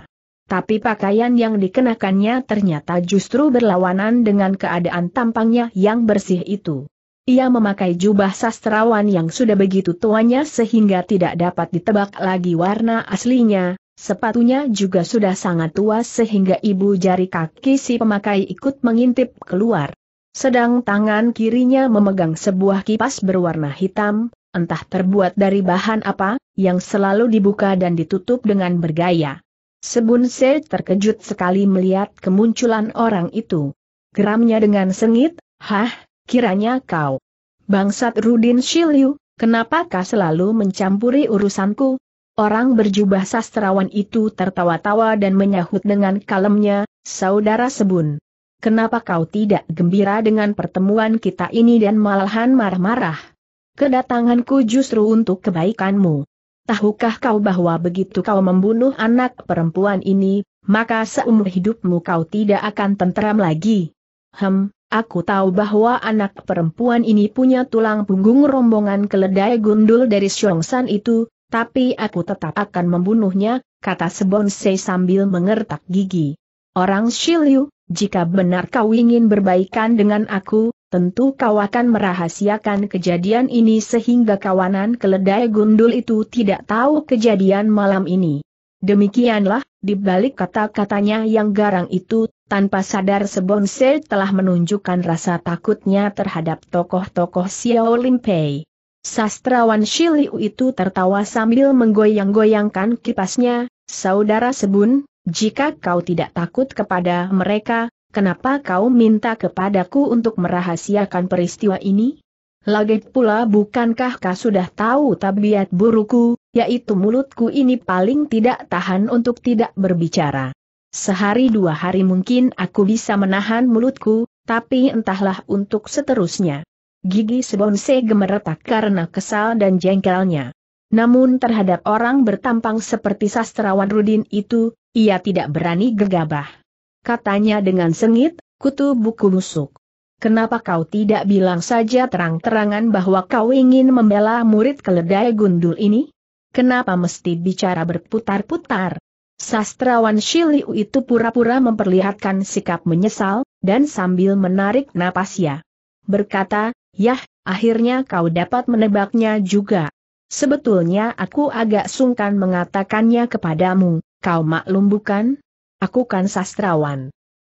Tapi pakaian yang dikenakannya ternyata justru berlawanan dengan keadaan tampangnya yang bersih itu. Ia memakai jubah sastrawan yang sudah begitu tuanya sehingga tidak dapat ditebak lagi warna aslinya, sepatunya juga sudah sangat tua sehingga ibu jari kaki si pemakai ikut mengintip keluar. Sedang tangan kirinya memegang sebuah kipas berwarna hitam, entah terbuat dari bahan apa, yang selalu dibuka dan ditutup dengan bergaya. Sebun Se terkejut sekali melihat kemunculan orang itu. Geramnya dengan sengit, Hah, Kiranya kau, bangsat Rudin kenapa kau selalu mencampuri urusanku? Orang berjubah sastrawan itu tertawa-tawa dan menyahut dengan kalemnya, saudara sebun. Kenapa kau tidak gembira dengan pertemuan kita ini dan malahan marah-marah? Kedatanganku justru untuk kebaikanmu. Tahukah kau bahwa begitu kau membunuh anak perempuan ini, maka seumur hidupmu kau tidak akan tenteram lagi? Hem, Aku tahu bahwa anak perempuan ini punya tulang punggung rombongan keledai gundul dari Xiongsan itu, tapi aku tetap akan membunuhnya, kata Sebonsei sambil mengertak gigi. Orang Shiliu, jika benar kau ingin berbaikan dengan aku, tentu kau akan merahasiakan kejadian ini sehingga kawanan keledai gundul itu tidak tahu kejadian malam ini. Demikianlah, di balik kata-katanya yang garang itu, tanpa sadar Sebonse telah menunjukkan rasa takutnya terhadap tokoh-tokoh Xiao Limpei. Sastrawan Shiliu itu tertawa sambil menggoyang-goyangkan kipasnya, Saudara Sebun, jika kau tidak takut kepada mereka, kenapa kau minta kepadaku untuk merahasiakan peristiwa ini? Lagi pula bukankah kau sudah tahu tabiat buruku, yaitu mulutku ini paling tidak tahan untuk tidak berbicara. Sehari dua hari mungkin aku bisa menahan mulutku, tapi entahlah untuk seterusnya. Gigi Sebonse gemeretak karena kesal dan jengkelnya. Namun terhadap orang bertampang seperti sastrawan Rudin itu, ia tidak berani gegabah. Katanya dengan sengit, kutu buku musuk. Kenapa kau tidak bilang saja terang-terangan bahwa kau ingin membela murid keledai gundul ini? kenapa mesti bicara berputar-putar? Sastrawan Shiliu itu pura-pura memperlihatkan sikap menyesal, dan sambil menarik napasnya. Berkata, Yah, akhirnya kau dapat menebaknya juga. Sebetulnya aku agak sungkan mengatakannya kepadamu, kau maklum bukan? Aku kan sastrawan.